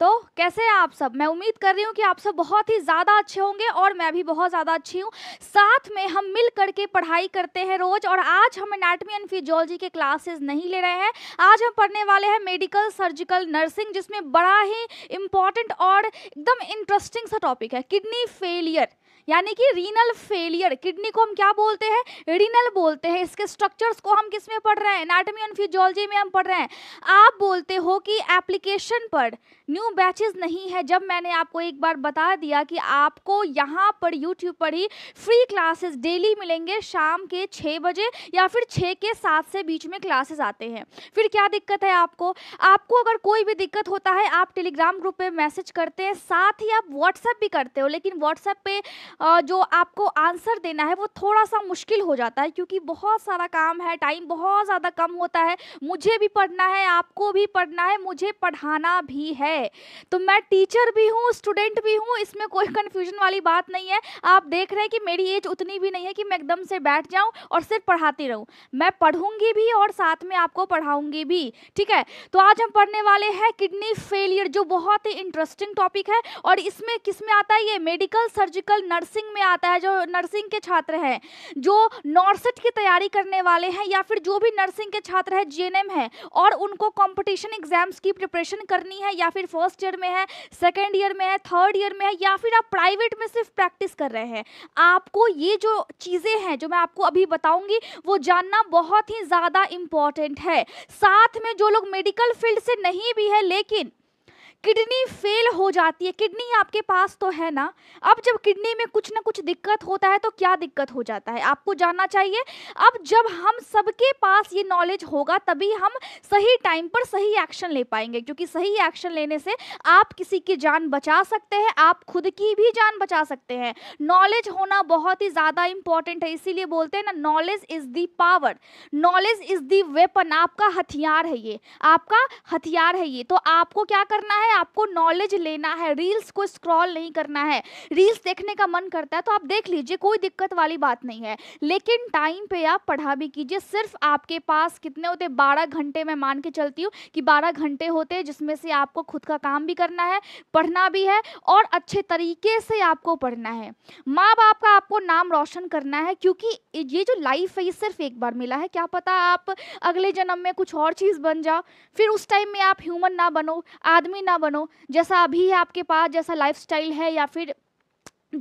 तो कैसे हैं आप सब मैं उम्मीद कर रही हूँ कि आप सब बहुत ही ज़्यादा अच्छे होंगे और मैं भी बहुत ज़्यादा अच्छी हूँ साथ में हम मिल करके पढ़ाई करते हैं रोज़ और आज हम एनाटमी एंड फिजियोलॉजी के क्लासेस नहीं ले रहे हैं आज हम पढ़ने वाले हैं मेडिकल सर्जिकल नर्सिंग जिसमें बड़ा ही इम्पॉर्टेंट और एकदम इंटरेस्टिंग सा टॉपिक है किडनी फेलियर यानी कि रीनल फेलियर किडनी को हम क्या बोलते हैं रीनल बोलते हैं इसके स्ट्रक्चर्स को हम किस में पढ़ रहे हैं एनाटमी एंड फिजियोलॉजी में हम पढ़ रहे हैं आप बोलते हो कि एप्लीकेशन पर न्यू बैचेस नहीं है जब मैंने आपको एक बार बता दिया कि आपको यहाँ पर यूट्यूब पर ही फ्री क्लासेस डेली मिलेंगे शाम के छः बजे या फिर छः के सात से बीच में क्लासेस आते हैं फिर क्या दिक्कत है आपको आपको अगर कोई भी दिक्कत होता है आप टेलीग्राम ग्रुप पे मैसेज करते हैं साथ ही आप व्हाट्सएप भी करते हो लेकिन व्हाट्सएप पे जो आपको आंसर देना है वो थोड़ा सा मुश्किल हो जाता है क्योंकि बहुत सारा काम है टाइम बहुत ज़्यादा कम होता है मुझे भी पढ़ना है आपको भी पढ़ना है मुझे पढ़ाना भी है तो मैं टीचर भी हूँ स्टूडेंट भी हूँ इसमें कोई कन्फ्यूजन वाली बात नहीं है आप देख रहे हैं कि मेरी एज उतनी भी नहीं है कि मैं एकदम से बैठ जाऊँ और सिर्फ पढ़ाती रहूँ मैं पढ़ूँगी भी और साथ में आपको पढ़ाऊँगी भी ठीक है तो आज हम पढ़ने वाले हैं किडनी फेलियर जो बहुत ही इंटरेस्टिंग टॉपिक है और इसमें किस में आता है ये मेडिकल सर्जिकल नर्स नर्सिंग में आता है जो नर्सिंग के छात्र हैं जो नॉर्सेट की तैयारी करने वाले हैं या फिर जो भी नर्सिंग के छात्र हैं जे एन है और उनको कॉम्पिटिशन एग्जाम्स की प्रिपरेशन करनी है या फिर फर्स्ट ईयर में है सेकेंड ईयर में है थर्ड ईयर में है या फिर आप प्राइवेट में सिर्फ प्रैक्टिस कर रहे हैं आपको ये जो चीज़ें हैं जो मैं आपको अभी बताऊँगी वो जानना बहुत ही ज़्यादा इम्पॉर्टेंट है साथ में जो लोग मेडिकल फील्ड से नहीं भी है लेकिन किडनी फेल हो जाती है किडनी आपके पास तो है ना अब जब किडनी में कुछ ना कुछ दिक्कत होता है तो क्या दिक्कत हो जाता है आपको जानना चाहिए अब जब हम सबके पास ये नॉलेज होगा तभी हम सही टाइम पर सही एक्शन ले पाएंगे क्योंकि सही एक्शन लेने से आप किसी की जान बचा सकते हैं आप खुद की भी जान बचा सकते हैं नॉलेज होना बहुत ही ज़्यादा इंपॉर्टेंट है इसीलिए बोलते हैं ना knowledge is the power knowledge is the weapon आपका हथियार है ये आपका हथियार है ये तो आपको क्या करना है आपको नॉलेज लेना है रील्स को स्क्रॉल नहीं करना है रील्स देखने का मन करता है तो आप देख लीजिए कोई दिक्कत वाली बात नहीं है लेकिन टाइम पे आप पढ़ा भी कीजिए सिर्फ आपके पास कितने होते बारह घंटे में मान के चलती हूँ कि बारह घंटे होते जिसमें से आपको खुद का काम भी करना है पढ़ना भी है और अच्छे तरीके से आपको पढ़ना है माँ बाप का आपको नाम रोशन करना है क्योंकि ये जो लाइफ है ये सिर्फ एक बार मिला है क्या पता आप अगले जन्म में कुछ और चीज़ बन जाओ फिर उस टाइम में आप ह्यूमन ना बनो आदमी ना बनो जैसा अभी है आपके पास जैसा लाइफ है या फिर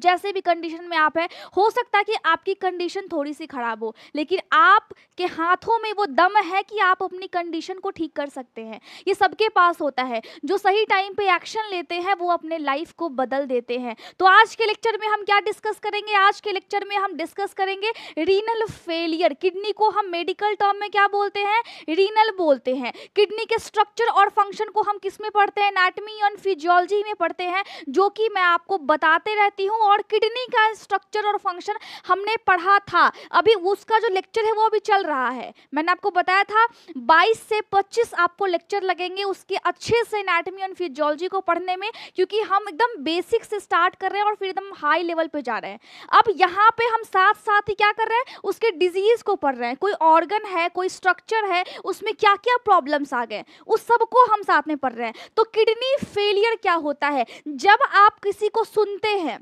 जैसे भी कंडीशन में आप हैं हो सकता है कि आपकी कंडीशन थोड़ी सी ख़राब हो लेकिन आपके हाथों में वो दम है कि आप अपनी कंडीशन को ठीक कर सकते हैं ये सबके पास होता है जो सही टाइम पे एक्शन लेते हैं वो अपने लाइफ को बदल देते हैं तो आज के लेक्चर में हम क्या डिस्कस करेंगे आज के लेक्चर में हम डिस्कस करेंगे रीनल फेलियर किडनी को हम मेडिकल टर्म में क्या बोलते हैं रीनल बोलते हैं किडनी के स्ट्रक्चर और फंक्शन को हम किस में पढ़ते हैं एनाटमी एंड फिजियोलॉजी में पढ़ते हैं जो कि मैं आपको बताते रहती हूँ और किडनी का स्ट्रक्चर और फंक्शन हमने पढ़ा था अभी उसका जो लेक्चर है वो अभी चल रहा है मैंने आपको बताया था 22 से 25 आपको लेक्चर लगेंगे उसके अच्छे से एनाटमी एंड फिजियोलॉजी को पढ़ने में क्योंकि हम एकदम बेसिक से स्टार्ट कर रहे हैं और फिर एकदम हाई लेवल पर जा रहे हैं अब यहाँ पर हम साथ साथ ही क्या कर रहे हैं उसके डिजीज को पढ़ रहे हैं कोई ऑर्गन है कोई स्ट्रक्चर है उसमें क्या क्या प्रॉब्लम्स आ गए उस सबको हम साथ में पढ़ रहे हैं तो किडनी फेलियर क्या होता है जब आप किसी को सुनते हैं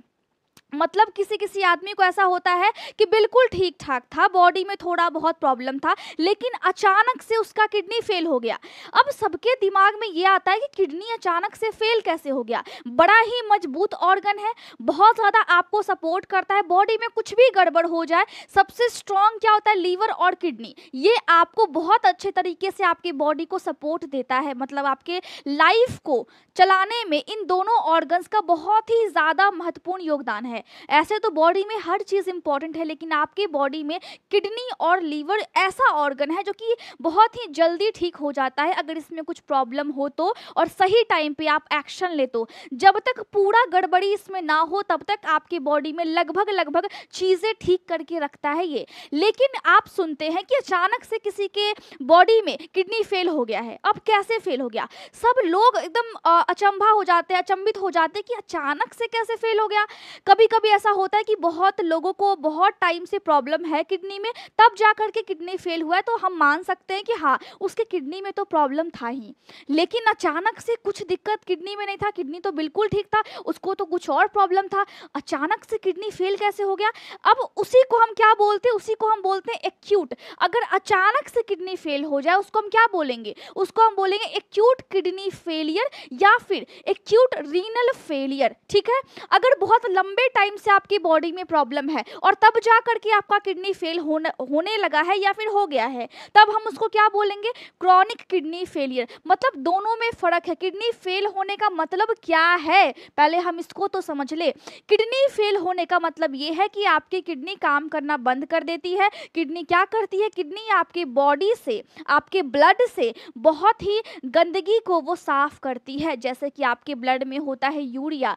मतलब किसी किसी आदमी को ऐसा होता है कि बिल्कुल ठीक ठाक था बॉडी में थोड़ा बहुत प्रॉब्लम था लेकिन अचानक से उसका किडनी फेल हो गया अब सबके दिमाग में ये आता है कि किडनी अचानक से फेल कैसे हो गया बड़ा ही मजबूत ऑर्गन है बहुत ज़्यादा आपको सपोर्ट करता है बॉडी में कुछ भी गड़बड़ हो जाए सबसे स्ट्रांग क्या होता है लीवर और किडनी ये आपको बहुत अच्छे तरीके से आपके बॉडी को सपोर्ट देता है मतलब आपके लाइफ को चलाने में इन दोनों ऑर्गन्स का बहुत ही ज़्यादा महत्वपूर्ण योगदान है है ऐसे तो बॉडी में हर चीज़ इंपॉर्टेंट है लेकिन आपके बॉडी में किडनी और लीवर ऐसा ऑर्गन है जो कि बहुत ही जल्दी ठीक हो जाता है अगर इसमें कुछ प्रॉब्लम हो तो और सही टाइम पे आप एक्शन ले तो जब तक पूरा गड़बड़ी इसमें ना हो तब तक आपके बॉडी में लगभग लगभग चीज़ें ठीक करके रखता है ये लेकिन आप सुनते हैं कि अचानक से किसी के बॉडी में किडनी फेल हो गया है अब कैसे फेल हो गया सब लोग एकदम अचंभा हो जाते हैं अचंभित हो जाते हैं कि अचानक से कैसे फेल हो गया कभी कभी ऐसा होता है कि बहुत लोगों को बहुत टाइम से प्रॉब्लम है किडनी में तब जा कर के किडनी फेल हुआ है तो हम मान सकते हैं कि हाँ उसके किडनी में तो प्रॉब्लम था ही लेकिन अचानक से कुछ दिक्कत किडनी में नहीं था किडनी तो बिल्कुल ठीक था उसको तो कुछ और प्रॉब्लम था अचानक से किडनी फेल कैसे हो गया अब उसी को हम क्या बोलते हैं उसी को हम बोलते हैं एक्यूट अगर अचानक से किडनी फेल हो जाए उसको हम क्या बोलेंगे उसको हम बोलेंगे एक्यूट किडनी फेलियर या फिर एक्यूट रीनल फेलियर ठीक है अगर बहुत लंबे टाइम टाइम से आपकी बॉडी में प्रॉब्लम है और तब जा करके आपका किडनी फेल होने होने लगा है या फिर हो गया है तब हम उसको क्या बोलेंगे क्रॉनिक किडनी फेलियर मतलब दोनों में फ़र्क है किडनी फेल होने का मतलब क्या है पहले हम इसको तो समझ ले किडनी फेल होने का मतलब ये है कि आपकी किडनी काम करना बंद कर देती है किडनी क्या करती है किडनी आपकी बॉडी से आपके ब्लड से बहुत ही गंदगी को वो साफ करती है जैसे कि आपके ब्लड में होता है यूरिया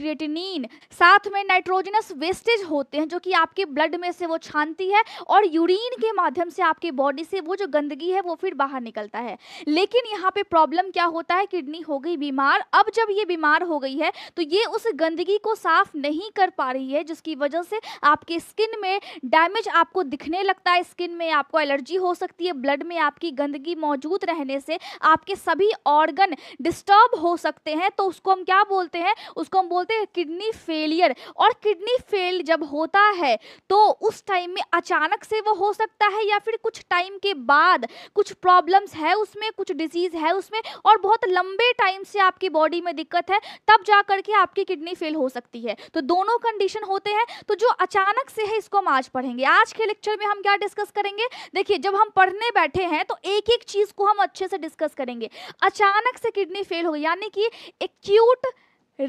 क्रिएटिनिन साथ में नाइट्रोजनस वेस्टेज होते हैं जो कि आपके ब्लड में से वो छानती है और यूरिन के माध्यम से आपके बॉडी से वो जो गंदगी है वो फिर बाहर निकलता है लेकिन यहाँ पे प्रॉब्लम क्या होता है किडनी हो गई बीमार अब जब ये बीमार हो गई है तो ये उस गंदगी को साफ नहीं कर पा रही है जिसकी वजह से आपके स्किन में डैमेज आपको दिखने लगता है स्किन में आपको एलर्जी हो सकती है ब्लड में आपकी गंदगी मौजूद रहने से आपके सभी ऑर्गन डिस्टर्ब हो सकते हैं तो उसको हम क्या बोलते हैं उसको हम बोलते बोलते हैं किडनी फेलियर और किडनी फेल जब होता है तो उस टाइम में अचानक से वो हो सकता है या फिर कुछ टाइम के बाद कुछ प्रॉब्लम्स है उसमें कुछ डिजीज़ है उसमें और बहुत लंबे टाइम से आपकी बॉडी में दिक्कत है तब जा करके आपकी किडनी फेल हो सकती है तो दोनों कंडीशन होते हैं तो जो अचानक से है इसको हम आज पढ़ेंगे आज के लेक्चर में हम क्या डिस्कस करेंगे देखिए जब हम पढ़ने बैठे हैं तो एक एक चीज़ को हम अच्छे से डिस्कस करेंगे अचानक से किडनी फेल हो यानी कि acute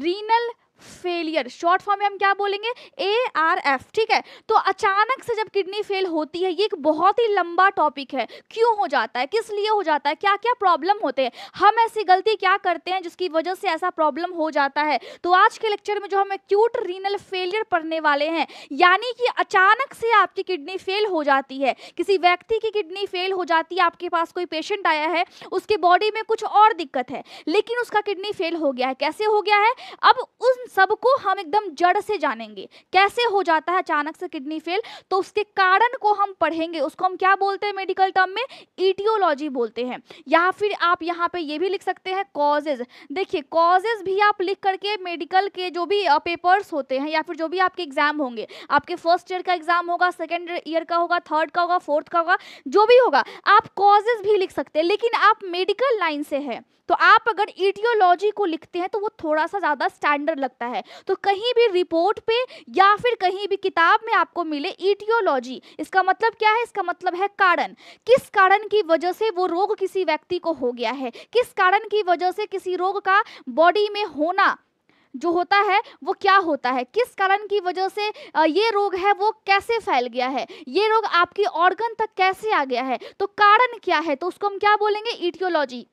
renal failure short form में हम क्या बोलेंगे ए आर एफ ठीक है तो अचानक से जब किडनी फेल होती है ये एक बहुत ही लंबा टॉपिक है क्यों हो जाता है किस लिए हो जाता है क्या क्या प्रॉब्लम होते हैं हम ऐसी गलती क्या करते हैं जिसकी वजह से ऐसा प्रॉब्लम हो जाता है तो आज के लेक्चर में जो हम एक्यूट रीनल फेलियर पढ़ने वाले हैं यानी कि अचानक से आपकी किडनी फेल हो जाती है किसी व्यक्ति की किडनी फेल हो जाती है आपके पास कोई पेशेंट आया है उसके बॉडी में कुछ और दिक्कत है लेकिन उसका किडनी फेल हो गया है कैसे हो गया है अब उन सबको हम एकदम जड़ से जानेंगे कैसे हो जाता है अचानक से किडनी फेल तो उसके कारण को हम पढ़ेंगे उसको हम क्या बोलते हैं मेडिकल टर्म में ईटियोलॉजी बोलते हैं या फिर आप यहाँ पे ये भी लिख सकते हैं कॉजेज देखिए कॉजेज भी आप लिख करके मेडिकल के जो भी पेपर्स होते हैं या फिर जो भी आपके एग्जाम होंगे आपके फर्स्ट ईयर का एग्जाम होगा सेकेंड ईयर का होगा थर्ड का होगा फोर्थ का होगा जो भी होगा आप कॉजेज भी लिख सकते हैं लेकिन आप मेडिकल लाइन से है तो आप अगर ईटियोलॉजी को लिखते हैं तो वो थोड़ा सा ज़्यादा स्टैंडर्ड लगता है सकता है तो कहीं भी रिपोर्ट पे या फिर कहीं भी किताब में आपको मिले इटियोलॉजी इसका मतलब क्या है इसका मतलब है कारण किस कारण की वजह से वो रोग किसी व्यक्ति को हो गया है किस कारण की वजह से किसी रोग का बॉडी में होना जो होता है वो क्या होता है किस कारण की वजह से ये रोग है वो कैसे फैल गया है ये रोग आपकी ऑर्गन तक कैसे आ गया है तो कारण क्या है तो उसको हम क्या बोलेंगे इटियोलॉजी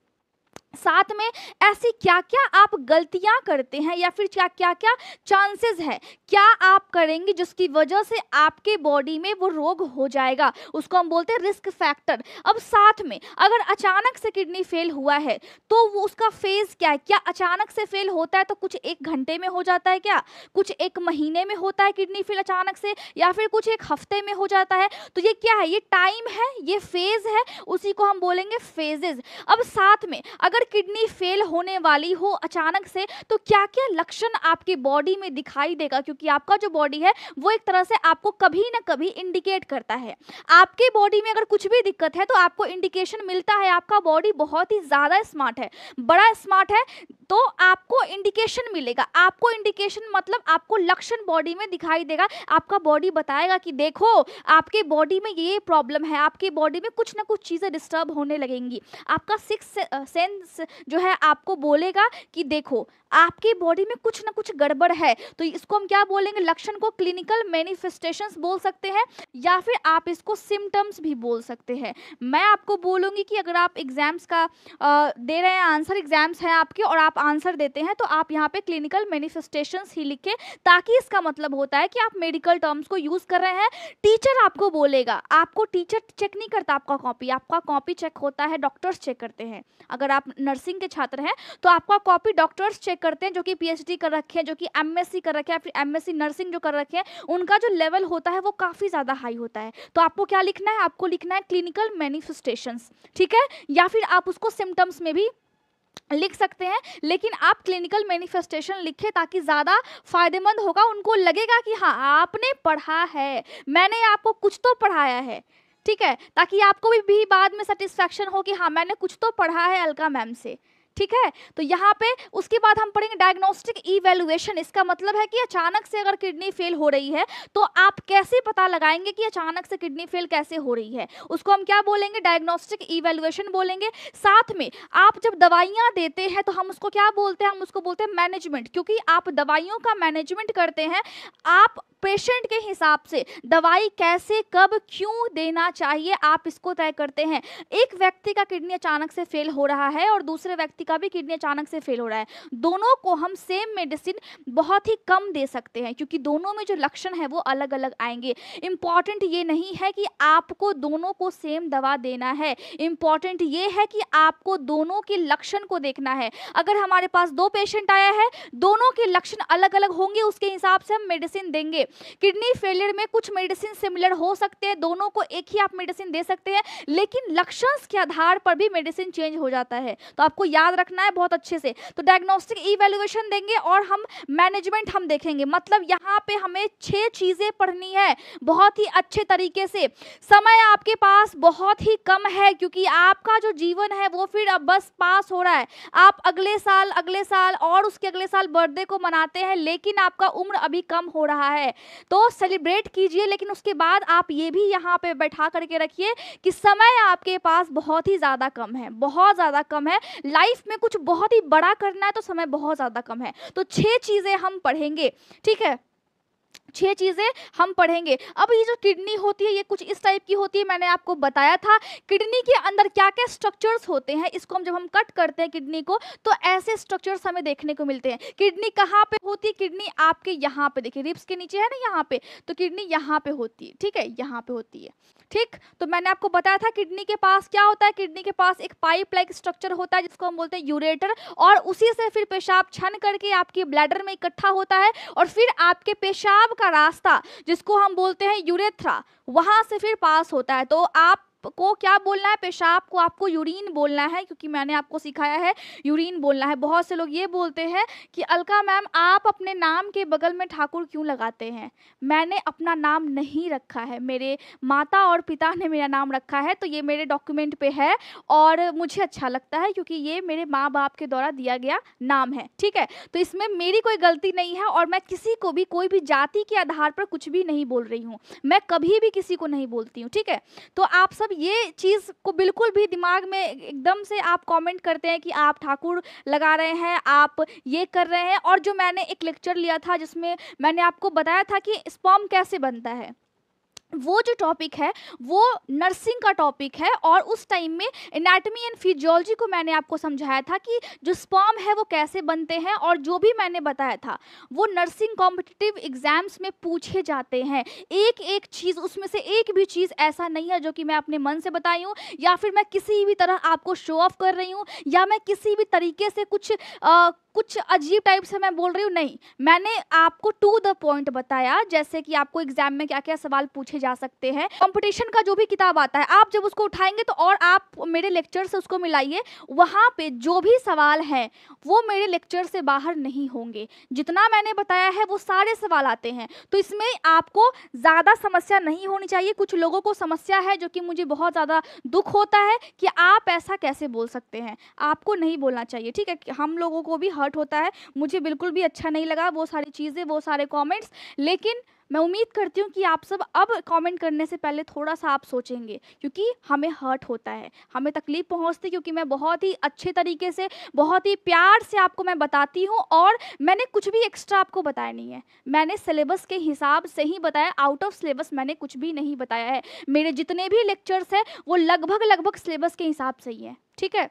साथ में ऐसी क्या क्या आप गलतियां करते हैं या फिर क्या क्या क्या चांसेस है क्या आप करेंगे जिसकी वजह से आपके बॉडी में वो रोग हो जाएगा उसको हम बोलते हैं रिस्क फैक्टर अब साथ में अगर अचानक से किडनी फेल हुआ है तो वो उसका फेज क्या है क्या अचानक से फेल होता है तो कुछ एक घंटे में हो जाता है क्या कुछ एक महीने में होता है किडनी फेल अचानक से या फिर कुछ एक हफ्ते में हो जाता है तो ये क्या है ये टाइम है ये फेज है उसी को हम बोलेंगे फेजेज अब साथ में अगर अगर किडनी फेल होने वाली हो अचानक से तो क्या क्या लक्षण आपकी बॉडी में दिखाई देगा क्योंकि आपका जो बॉडी है वो एक तरह से आपको कभी ना कभी इंडिकेट करता है आपके बॉडी में अगर कुछ भी दिक्कत है तो आपको इंडिकेशन मिलता है आपका बॉडी बहुत ही ज़्यादा स्मार्ट है बड़ा स्मार्ट है तो आपको इंडिकेशन मिलेगा आपको इंडिकेशन मतलब आपको लक्षण बॉडी में दिखाई देगा आपका बॉडी बताएगा कि देखो आपके बॉडी में ये प्रॉब्लम है आपके बॉडी में कुछ ना कुछ चीज़ें डिस्टर्ब होने लगेंगी आपका सिक्स सेंस जो है आपको बोलेगा कि देखो आपकी बॉडी में कुछ ना कुछ गड़बड़ है तो इसको हम क्या बोलेंगे लक्षण को क्लिनिकल मैनिफेस्टेशंस बोल सकते हैं या फिर आप इसको सिम्टम्स भी बोल सकते हैं मैं आपको बोलूँगी कि अगर आप एग्ज़ाम्स का आ, दे रहे हैं आंसर एग्ज़ाम्स हैं आपके और आप आंसर देते हैं तो आप यहाँ पे क्लिनिकल मैनिफेस्टेशंस ही लिखें ताकि इसका मतलब होता है कि आप मेडिकल टर्म्स को यूज़ कर रहे हैं टीचर आपको बोलेगा आपको टीचर चेक नहीं करता आपका कॉपी आपका कॉपी चेक होता है डॉक्टर्स चेक करते हैं अगर आप नर्सिंग के छात्र हैं तो आपका कॉपी डॉक्टर्स चेक करते हैं जो कि पीएचडी कर रखे हैं जो कि एमएससी कर रखे हैं फिर एमएससी नर्सिंग जो कर रखे हैं उनका जो लेवल होता है वो काफ़ी ज़्यादा हाई होता है तो आपको क्या लिखना है आपको लिखना है क्लिनिकल मैनिफेस्टेशंस ठीक है या फिर आप उसको सिम्टम्स में भी लिख सकते हैं लेकिन आप क्लिनिकल मैनिफेस्टेशन लिखे ताकि ज़्यादा फायदेमंद होगा उनको लगेगा कि हाँ आपने पढ़ा है मैंने आपको कुछ तो पढ़ाया है ठीक है ताकि आपको भी, भी बाद में सेटिस्फैक्शन हो कि हाँ मैंने कुछ तो पढ़ा है अलका मैम से ठीक है तो यहाँ पे उसके बाद हम पढ़ेंगे डायग्नोस्टिक इवेलुएशन इसका मतलब है कि अचानक से अगर किडनी फेल हो रही है तो आप कैसे पता लगाएंगे कि अचानक से किडनी फेल कैसे हो रही है उसको हम क्या बोलेंगे डायग्नोस्टिक इवेलुएशन बोलेंगे साथ में आप जब दवाइयाँ देते हैं तो हम उसको क्या बोलते हैं हम उसको बोलते हैं मैनेजमेंट क्योंकि आप दवाइयों का मैनेजमेंट करते हैं आप पेशेंट के हिसाब से दवाई कैसे कब क्यों देना चाहिए आप इसको तय करते हैं एक व्यक्ति का किडनी अचानक से फेल हो रहा है और दूसरे व्यक्ति व्यक्ति का भी किडनी अचानक से फेल हो रहा है दोनों को हम सेम मेडिसिन बहुत ही कम दे सकते हैं क्योंकि दोनों में जो लक्षण है वो अलग अलग आएंगे इम्पॉर्टेंट ये नहीं है कि आपको दोनों को सेम दवा देना है इम्पॉर्टेंट ये है कि आपको दोनों के लक्षण को देखना है अगर हमारे पास दो पेशेंट आया है दोनों के लक्षण अलग अलग होंगे उसके हिसाब से हम मेडिसिन देंगे किडनी फेलियर में कुछ मेडिसिन सिमिलर हो सकते हैं दोनों को एक ही आप मेडिसिन दे सकते हैं लेकिन लक्षण के आधार पर भी मेडिसिन चेंज हो जाता है तो आपको याद याद रखना है बहुत अच्छे से तो डायग्नोस्टिक इवेल्युएशन देंगे और हम मैनेजमेंट हम देखेंगे मतलब यहाँ पे हमें छह चीज़ें पढ़नी है बहुत ही अच्छे तरीके से समय आपके पास बहुत ही कम है क्योंकि आपका जो जीवन है वो फिर अब बस पास हो रहा है आप अगले साल अगले साल और उसके अगले साल बर्थडे को मनाते हैं लेकिन आपका उम्र अभी कम हो रहा है तो सेलिब्रेट कीजिए लेकिन उसके बाद आप ये भी यहाँ पे बैठा करके रखिए कि समय आपके पास बहुत ही ज़्यादा कम है बहुत ज़्यादा कम है लाइफ लाइफ में कुछ बहुत ही बड़ा करना है तो समय बहुत ज़्यादा कम है तो छह चीज़ें हम पढ़ेंगे ठीक है छह चीज़ें हम पढ़ेंगे अब ये जो किडनी होती है ये कुछ इस टाइप की होती है मैंने आपको बताया था किडनी के अंदर क्या क्या स्ट्रक्चर्स होते हैं इसको हम जब हम कट करते हैं किडनी को तो ऐसे स्ट्रक्चर्स हमें देखने को मिलते हैं किडनी कहाँ पे होती है किडनी आपके यहाँ पे देखिए रिप्स के नीचे है ना यहाँ पे तो किडनी यहाँ पे होती है ठीक है यहाँ पे होती है ठीक तो मैंने आपको बताया था किडनी के पास क्या होता है किडनी के पास एक पाइप लाइक स्ट्रक्चर होता है जिसको हम बोलते हैं यूरेटर और उसी से फिर पेशाब छन करके आपकी ब्लैडर में इकट्ठा होता है और फिर आपके पेशाब का रास्ता जिसको हम बोलते हैं यूरेथ्रा वहां से फिर पास होता है तो आप को क्या बोलना है पेशाब को आपको यूरिन बोलना है क्योंकि मैंने आपको सिखाया है यूरिन बोलना है बहुत से लोग ये बोलते हैं कि अलका मैम आप अपने नाम के बगल में ठाकुर क्यों लगाते हैं मैंने अपना नाम नहीं रखा है मेरे माता और पिता ने मेरा नाम रखा है तो ये मेरे डॉक्यूमेंट पे है और मुझे अच्छा लगता है क्योंकि ये मेरे माँ बाप के द्वारा दिया गया नाम है ठीक है तो इसमें मेरी कोई गलती नहीं है और मैं किसी को भी कोई भी जाति के आधार पर कुछ भी नहीं बोल रही हूँ मैं कभी भी किसी को नहीं बोलती हूँ ठीक है तो आप सब मतलब ये चीज़ को बिल्कुल भी दिमाग में एकदम से आप कमेंट करते हैं कि आप ठाकुर लगा रहे हैं आप ये कर रहे हैं और जो मैंने एक लेक्चर लिया था जिसमें मैंने आपको बताया था कि स्पॉम कैसे बनता है वो जो टॉपिक है वो नर्सिंग का टॉपिक है और उस टाइम में एनाटमी एंड फिजियोलॉजी को मैंने आपको समझाया था कि जो स्पर्म है वो कैसे बनते हैं और जो भी मैंने बताया था वो नर्सिंग कॉम्पिटिटिव एग्जाम्स में पूछे जाते हैं एक एक चीज़ उसमें से एक भी चीज़ ऐसा नहीं है जो कि मैं अपने मन से बताई हूँ या फिर मैं किसी भी तरह आपको शो ऑफ कर रही हूँ या मैं किसी भी तरीके से कुछ आ, कुछ अजीब टाइप से मैं बोल रही हूँ नहीं मैंने आपको टू द पॉइंट बताया जैसे कि आपको एग्जाम में क्या क्या सवाल पूछे जा सकते हैं कंपटीशन का जो भी किताब आता है आप जब उसको उठाएंगे तो और आप मेरे लेक्चर से उसको मिलाइए वहाँ पे जो भी सवाल हैं वो मेरे लेक्चर से बाहर नहीं होंगे जितना मैंने बताया है वो सारे सवाल आते हैं तो इसमें आपको ज़्यादा समस्या नहीं होनी चाहिए कुछ लोगों को समस्या है जो कि मुझे बहुत ज़्यादा दुख होता है कि आप ऐसा कैसे बोल सकते हैं आपको नहीं बोलना चाहिए ठीक है हम लोगों को भी हर्ट होता है मुझे बिल्कुल भी अच्छा नहीं लगा वो सारी चीज़ें वो सारे कॉमेंट्स लेकिन मैं उम्मीद करती हूँ कि आप सब अब कमेंट करने से पहले थोड़ा सा आप सोचेंगे क्योंकि हमें हर्ट होता है हमें तकलीफ़ पहुँचती है क्योंकि मैं बहुत ही अच्छे तरीके से बहुत ही प्यार से आपको मैं बताती हूँ और मैंने कुछ भी एक्स्ट्रा आपको बताया नहीं है मैंने सिलेबस के हिसाब से ही बताया आउट ऑफ सिलेबस मैंने कुछ भी नहीं बताया है मेरे जितने भी लेक्चर्स हैं वो लगभग लगभग सिलेबस के हिसाब से ही हैं ठीक है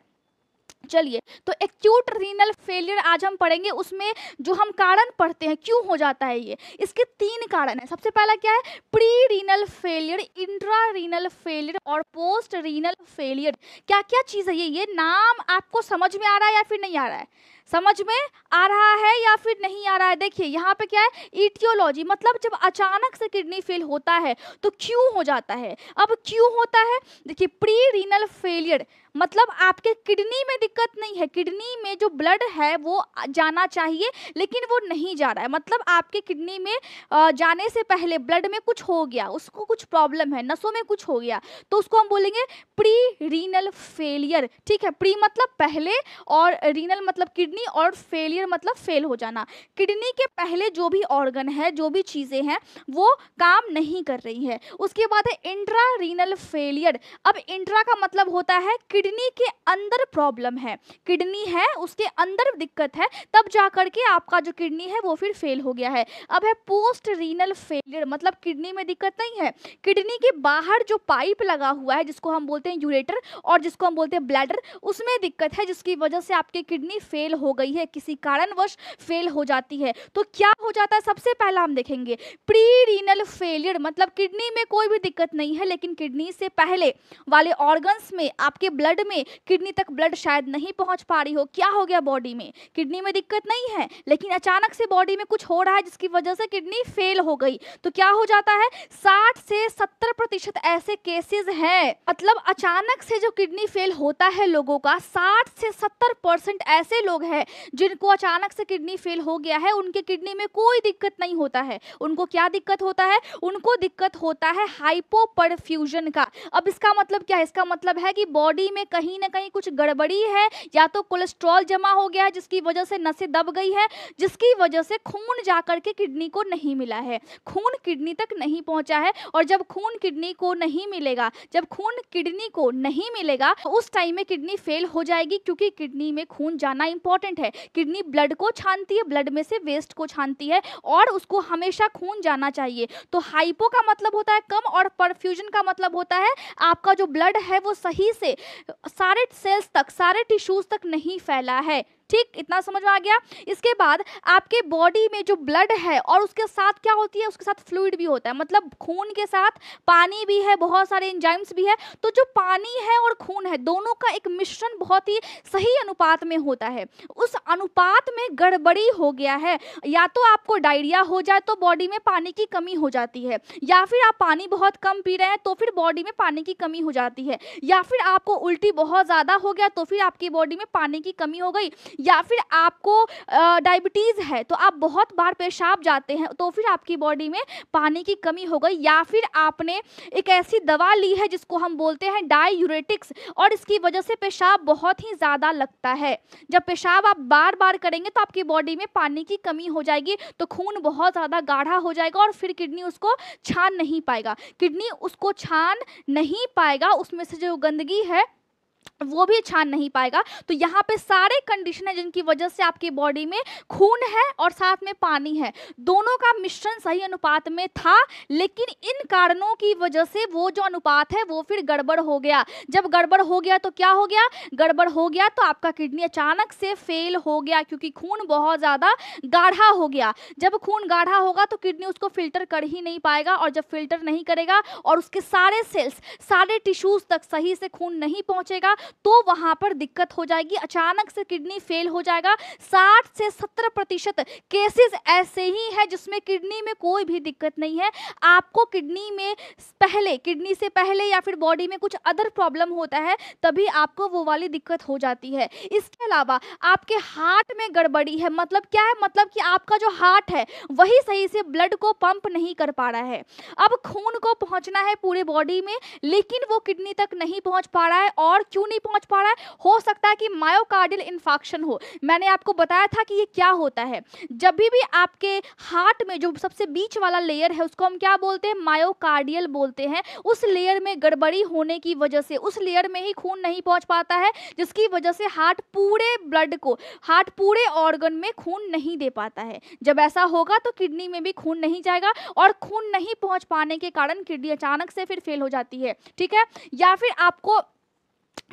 चलिए तो एक्यूट रीनल फेलियर आज हम पढ़ेंगे उसमें जो हम कारण पढ़ते हैं क्यों हो जाता है ये इसके तीन कारण हैं सबसे पहला क्या है pre renal failure intra renal failure और पोस्ट रीनल फेलियर क्या क्या चीज़ है ये ये नाम आपको समझ में आ रहा है या फिर नहीं आ रहा है समझ में आ रहा है या फिर नहीं आ रहा है देखिए यहाँ पे क्या है इटियोलॉजी मतलब जब अचानक से किडनी फेल होता है तो क्यों हो जाता है अब क्यों होता है देखिए प्री रीनल फेलियर मतलब आपके किडनी में दिक्कत नहीं है किडनी में जो ब्लड है वो जाना चाहिए लेकिन वो नहीं जा रहा है मतलब आपके किडनी में जाने से पहले ब्लड में कुछ हो गया उसको कुछ प्रॉब्लम है नसों में कुछ हो गया तो उसको हम बोलेंगे प्री रीनल फेलियर ठीक है प्री मतलब पहले और रीनल मतलब किडनी किडनी और फेलियर मतलब फेल हो जाना किडनी के पहले जो भी ऑर्गन है जो भी चीज़ें हैं वो काम नहीं कर रही है उसके बाद है इंट्रा रीनल फेलियर अब इंट्रा का मतलब होता है किडनी के अंदर प्रॉब्लम है किडनी है उसके अंदर दिक्कत है तब जा करके आपका जो किडनी है वो फिर फेल हो गया है अब है पोस्ट रीनल फेलियर मतलब किडनी में दिक्कत नहीं है किडनी के बाहर जो पाइप लगा हुआ है जिसको हम बोलते हैं यूरेटर और जिसको हम बोलते हैं ब्लैडर उसमें दिक्कत है जिसकी वजह से आपकी किडनी फेल हो हो गई है किसी कारणवश फेल हो जाती है तो क्या हो जाता है सबसे पहला हम देखेंगे प्री रीनल फेलियर मतलब किडनी में कोई भी दिक्कत नहीं है लेकिन किडनी से पहले वाले ऑर्गन्स में आपके ब्लड में किडनी तक ब्लड शायद नहीं पहुंच पा रही हो क्या हो गया बॉडी में किडनी में दिक्कत नहीं है लेकिन अचानक से बॉडी में कुछ हो रहा है जिसकी वजह से किडनी फेल हो गई तो क्या हो जाता है साठ से सत्तर प्रतिशत ऐसे केसेस हैं मतलब अचानक से जो किडनी फेल होता है लोगों का साठ से सत्तर परसेंट ऐसे लोग हैं है जिनको अचानक से किडनी फेल हो गया है उनके किडनी में कोई दिक्कत नहीं होता है उनको क्या दिक्कत होता है उनको दिक्कत होता है हाइपोपरफ्यूजन का अब इसका मतलब क्या है इसका मतलब है कि बॉडी में कहीं ना कहीं कुछ गड़बड़ी है या तो कोलेस्ट्रॉल जमा हो गया है जिसकी वजह से नसें दब गई है जिसकी वजह से खून जा करके किडनी को नहीं मिला है खून किडनी तक नहीं पहुंचा है और जब खून किडनी को नहीं मिलेगा जब खून किडनी को नहीं मिलेगा तो उस टाइम में किडनी फेल हो जाएगी क्योंकि किडनी में खून जाना इंपॉर्टेंट इंपॉर्टेंट है किडनी ब्लड को छानती है ब्लड में से वेस्ट को छानती है और उसको हमेशा खून जाना चाहिए तो हाइपो का मतलब होता है कम और परफ्यूजन का मतलब होता है आपका जो ब्लड है वो सही से सारे सेल्स तक सारे टिश्यूज तक नहीं फैला है ठीक इतना समझ में आ गया इसके बाद आपके बॉडी में जो ब्लड है और उसके साथ क्या होती है उसके साथ फ्लूड भी होता है मतलब खून के साथ पानी भी है बहुत सारे इंजाइम्स भी है तो जो पानी है और खून है दोनों का एक मिश्रण बहुत ही सही अनुपात में होता है उस अनुपात में गड़बड़ी हो गया है या तो आपको डायरिया हो जाए तो बॉडी में पानी की कमी हो जाती है या फिर आप पानी बहुत कम पी रहे हैं तो फिर बॉडी में पानी की कमी हो जाती है या फिर आपको उल्टी बहुत ज़्यादा हो गया तो फिर आपकी बॉडी में पानी की कमी हो गई या फिर आपको डायबिटीज़ है तो आप बहुत बार पेशाब जाते हैं तो फिर आपकी बॉडी में पानी की कमी हो गई या फिर आपने एक ऐसी दवा ली है जिसको हम बोलते हैं डायूरेटिक्स और इसकी वजह से पेशाब बहुत ही ज़्यादा लगता है जब पेशाब आप बार बार करेंगे तो आपकी बॉडी में पानी की कमी हो जाएगी तो खून बहुत ज़्यादा गाढ़ा हो जाएगा और फिर किडनी उसको छान नहीं पाएगा किडनी उसको छान नहीं पाएगा उसमें से जो गंदगी है वो भी छान नहीं पाएगा तो यहाँ पे सारे कंडीशन है जिनकी वजह से आपकी बॉडी में खून है और साथ में पानी है दोनों का मिश्रण सही अनुपात में था लेकिन इन कारणों की वजह से वो जो अनुपात है वो फिर गड़बड़ हो गया जब गड़बड़ हो गया तो क्या हो गया गड़बड़ हो गया तो आपका किडनी अचानक से फेल हो गया क्योंकि खून बहुत ज़्यादा गाढ़ा हो गया जब खून गाढ़ा होगा तो किडनी उसको फिल्टर कर ही नहीं पाएगा और जब फिल्टर नहीं करेगा और उसके सारे सेल्स सारे टिश्यूज़ तक सही से खून नहीं पहुँचेगा तो वहां पर दिक्कत हो जाएगी अचानक से किडनी फेल हो जाएगा साठ से सत्तर प्रतिशत केसेस ऐसे ही है जिसमें किडनी में कोई भी दिक्कत नहीं है आपको किडनी में पहले किडनी से पहले या फिर बॉडी में कुछ अदर प्रॉब्लम होता है तभी आपको वो वाली दिक्कत हो जाती है इसके अलावा आपके हार्ट में गड़बड़ी है मतलब क्या है मतलब कि आपका जो हार्ट है वही सही से ब्लड को पंप नहीं कर पा रहा है अब खून को पहुंचना है पूरे बॉडी में लेकिन वो किडनी तक नहीं पहुंच पा रहा है और क्यों क्यों नहीं पहुंच पा रहा है हो सकता है कि मायोकार्डियल इन्फेक्शन हो मैंने आपको बताया था कि ये क्या होता है जब भी, भी आपके हार्ट में जो सबसे बीच वाला लेयर है उसको हम क्या बोलते हैं मायोकार्डियल बोलते हैं उस लेयर में गड़बड़ी होने की वजह से उस लेयर में ही खून नहीं पहुंच पाता है जिसकी वजह से हार्ट पूरे ब्लड को हार्ट पूरे ऑर्गन में खून नहीं दे पाता है जब ऐसा होगा तो किडनी में भी खून नहीं जाएगा और खून नहीं पहुंच पाने के कारण किडनी अचानक से फिर फेल हो जाती है ठीक है या फिर आपको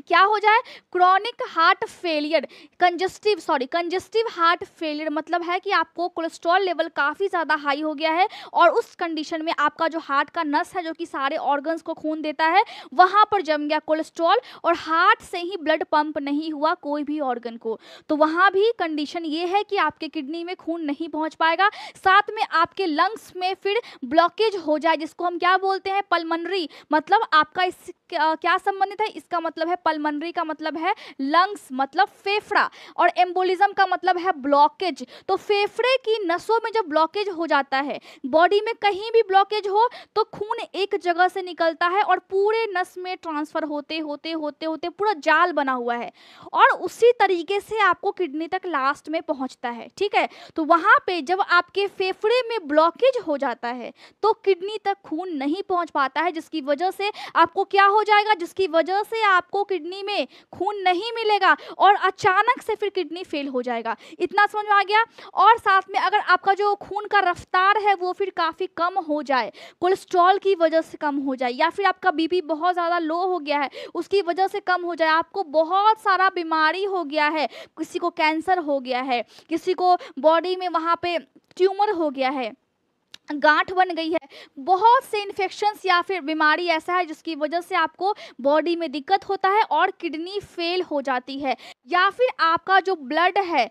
क्या हो जाए chronic heart failure congestive sorry congestive heart failure मतलब है कि आपको कोलेस्ट्रॉल लेवल काफ़ी ज़्यादा हाई हो गया है और उस कंडीशन में आपका जो हार्ट का नस है जो कि सारे ऑर्गन्स को खून देता है वहाँ पर जम गया कोलेस्ट्रॉल और हार्ट से ही ब्लड पंप नहीं हुआ कोई भी ऑर्गन को तो वहाँ भी कंडीशन ये है कि आपके किडनी में खून नहीं पहुँच पाएगा साथ में आपके लंग्स में फिर ब्लॉकेज हो जाए जिसको हम क्या बोलते हैं पलमनरी मतलब आपका इस क्या संबंधित है इसका मतलब है है पलमनरी का मतलब है लंग्स मतलब फेफड़ा और एम्बोलिज्म का मतलब है ब्लॉकेज तो फेफड़े की नसों में जब ब्लॉकेज हो जाता है बॉडी में कहीं भी ब्लॉकेज हो तो खून एक जगह से निकलता है और पूरे नस में ट्रांसफर होते होते होते होते पूरा जाल बना हुआ है और उसी तरीके से आपको किडनी तक लास्ट में पहुंचता है ठीक है तो वहां पे जब आपके फेफड़े में ब्लॉकेज हो जाता है तो किडनी तक खून नहीं पहुंच पाता है जिसकी वजह से आपको क्या हो जाएगा जिसकी वजह से आपको किडनी में खून नहीं मिलेगा और अचानक से फिर किडनी फेल हो जाएगा इतना समझ में आ गया और साथ में अगर आपका जो खून का रफ्तार है वो फिर काफ़ी कम हो जाए कोलेस्ट्रॉल की वजह से कम हो जाए या फिर आपका बीपी बहुत ज़्यादा लो हो गया है उसकी वजह से कम हो जाए आपको बहुत सारा बीमारी हो गया है किसी को कैंसर हो गया है किसी को बॉडी में वहाँ पर ट्यूमर हो गया है गांठ बन गई है बहुत से इन्फेक्शंस या फिर बीमारी ऐसा है जिसकी वजह से आपको बॉडी में दिक्कत होता है और किडनी फेल हो जाती है या फिर आपका जो ब्लड है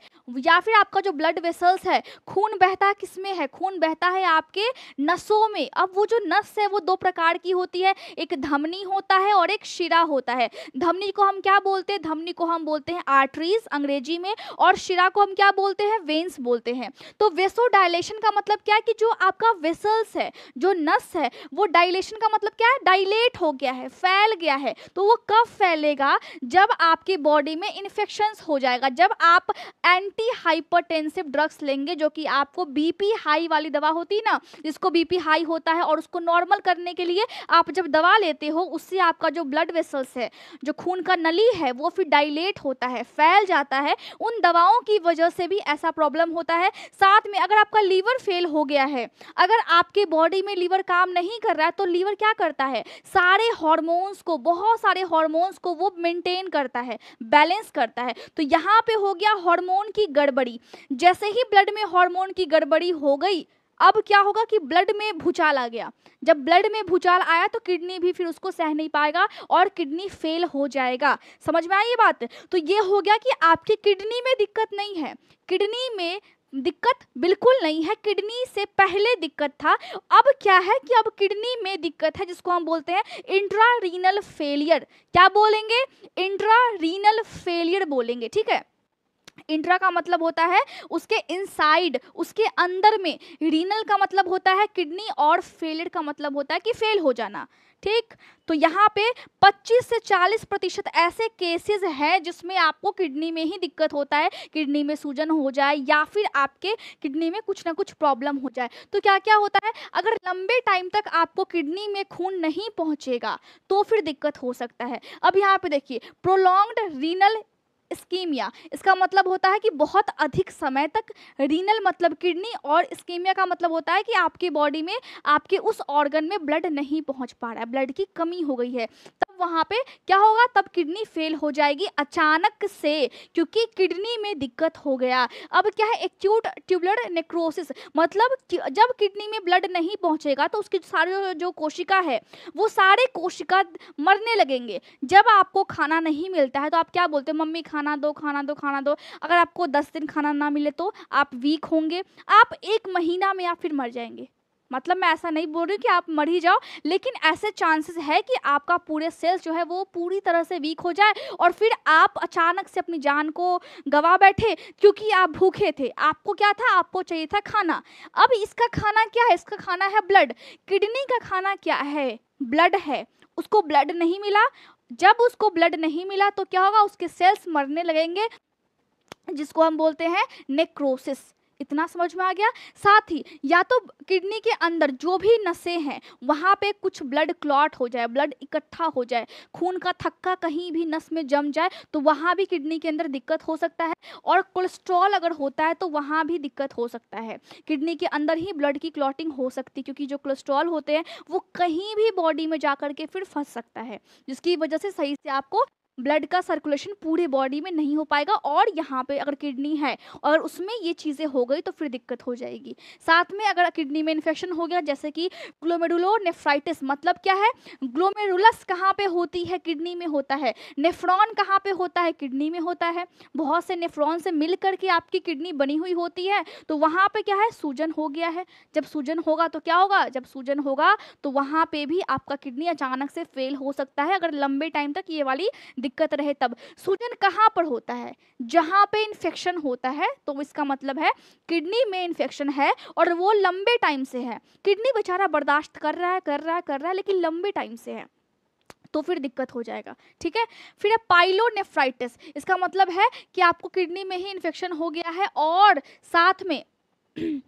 या फिर आपका जो ब्लड वेसल्स है खून बहता किस में है खून बहता है आपके नसों में अब वो जो नस है वो दो प्रकार की होती है एक धमनी होता है और एक शिरा होता है धमनी को हम क्या बोलते हैं धमनी को हम बोलते हैं आर्टरीज अंग्रेजी में और शिरा को हम क्या बोलते हैं वेन्स बोलते हैं तो वेसो डायलेशन का मतलब क्या है कि जो आपका आपका वेसल्स है जो नस है वो डाइलेशन का मतलब क्या है डाइलेट हो गया है फैल गया है तो वो कब फैलेगा जब आपकी बॉडी में इन्फेक्शन हो जाएगा जब आप एंटी हाइपरटेंसिव ड्रग्स लेंगे जो कि आपको बीपी हाई वाली दवा होती है ना जिसको बीपी हाई होता है और उसको नॉर्मल करने के लिए आप जब दवा लेते हो उससे आपका जो ब्लड वेसल्स है जो खून का नली है वो फिर डाइलेट होता है फैल जाता है उन दवाओं की वजह से भी ऐसा प्रॉब्लम होता है साथ में अगर आपका लीवर फेल हो गया है अगर आपके बॉडी में लीवर काम नहीं कर रहा है तो लीवर क्या करता है सारे हॉर्मोन्स को बहुत सारे हॉर्मोन्स को वो मेंटेन करता है बैलेंस करता है तो यहाँ पे हो गया हॉर्मोन की गड़बड़ी जैसे ही ब्लड में हॉर्मोन की गड़बड़ी हो गई अब क्या होगा कि ब्लड में भूचाल आ गया जब ब्लड में भूचाल आया तो किडनी भी फिर उसको सह नहीं पाएगा और किडनी फेल हो जाएगा समझ में आई ये बात तो ये हो गया कि आपकी किडनी में दिक्कत नहीं है किडनी में दिक्कत बिल्कुल नहीं है किडनी से पहले दिक्कत था अब क्या है कि अब किडनी में दिक्कत है जिसको हम बोलते हैं इंट्रा रीनल फेलियर क्या बोलेंगे इंट्रा रीनल फेलियर बोलेंगे ठीक है इंट्रा का मतलब होता है उसके इनसाइड उसके अंदर में रीनल का मतलब होता है किडनी और फेलियर का मतलब होता है कि फेल हो जाना ठीक तो यहाँ पे 25 से 40 प्रतिशत ऐसे केसेस हैं जिसमें आपको किडनी में ही दिक्कत होता है किडनी में सूजन हो जाए या फिर आपके किडनी में कुछ ना कुछ प्रॉब्लम हो जाए तो क्या क्या होता है अगर लंबे टाइम तक आपको किडनी में खून नहीं पहुँचेगा तो फिर दिक्कत हो सकता है अब यहाँ पे देखिए प्रोलॉन्ग्ड रीनल स्कीमिया इसका मतलब होता है कि बहुत अधिक समय तक रीनल मतलब किडनी और स्कीमिया का मतलब होता है कि आपकी बॉडी में आपके उस ऑर्गन में ब्लड नहीं पहुंच पा रहा है ब्लड की कमी हो गई है तब वहां पे क्या होगा तब किडनी फेल हो जाएगी अचानक से क्योंकि किडनी में दिक्कत हो गया अब क्या है एक्यूट ट्यूबलर नेक्रोसिस मतलब जब किडनी में ब्लड नहीं पहुँचेगा तो उसकी सारी जो कोशिका है वो सारे कोशिका मरने लगेंगे जब आपको खाना नहीं मिलता है तो आप क्या बोलते हो मम्मी खाना दो खाना दो खाना दो अगर आपको दस दिन खाना ना मिले तो आप वीक होंगे आप एक महीना में या फिर मर जाएंगे मतलब मैं ऐसा नहीं बोल रही हूँ कि आप मर ही जाओ लेकिन ऐसे चांसेस है कि आपका पूरे सेल्स जो है वो पूरी तरह से वीक हो जाए और फिर आप अचानक से अपनी जान को गवा बैठे क्योंकि आप भूखे थे आपको क्या था आपको चाहिए था खाना अब इसका खाना क्या है इसका खाना है ब्लड किडनी का खाना क्या है ब्लड है उसको ब्लड नहीं मिला जब उसको ब्लड नहीं मिला तो क्या होगा उसके सेल्स मरने लगेंगे जिसको हम बोलते हैं नेक्रोसिस इतना समझ में आ गया साथ ही या तो किडनी के अंदर जो भी नसें हैं वहाँ पे कुछ ब्लड क्लॉट हो जाए ब्लड इकट्ठा हो जाए खून का थक्का कहीं भी नस में जम जाए तो वहाँ भी किडनी के अंदर दिक्कत हो सकता है और कोलेस्ट्रॉल अगर होता है तो वहाँ भी दिक्कत हो सकता है किडनी के अंदर ही ब्लड की क्लॉटिंग हो सकती है क्योंकि जो कोलेस्ट्रॉल होते हैं वो कहीं भी बॉडी में जा करके फिर फंस सकता है जिसकी वजह से सही से आपको ब्लड का सर्कुलेशन पूरे बॉडी में नहीं हो पाएगा और यहाँ पे अगर किडनी है और उसमें ये चीज़ें हो गई तो फिर दिक्कत हो जाएगी साथ में अगर किडनी में इन्फेक्शन हो गया जैसे कि नेफ्राइटिस मतलब क्या है ग्लोमेरुलस कहाँ पे होती है किडनी में होता है नेफ्रॉन कहाँ पे होता है किडनी में होता है बहुत से नेफ्रॉन से मिल करके आपकी किडनी बनी हुई होती है तो वहाँ पर क्या है सूजन हो गया है जब सूजन होगा तो क्या होगा जब सूजन होगा तो वहाँ पर भी आपका किडनी अचानक से फेल हो सकता है अगर लंबे टाइम तक ये वाली दिक्कत रहे तब सूजन कहाँ पर होता है जहाँ पे इन्फेक्शन होता है तो इसका मतलब है किडनी में इन्फेक्शन है और वो लंबे टाइम से है किडनी बेचारा बर्दाश्त कर रहा है कर रहा है कर रहा है लेकिन लंबे टाइम से है तो फिर दिक्कत हो जाएगा ठीक है फिर है पाइलोनेफ्राइटिस इसका मतलब है कि आपको किडनी में ही इन्फेक्शन हो गया है और साथ में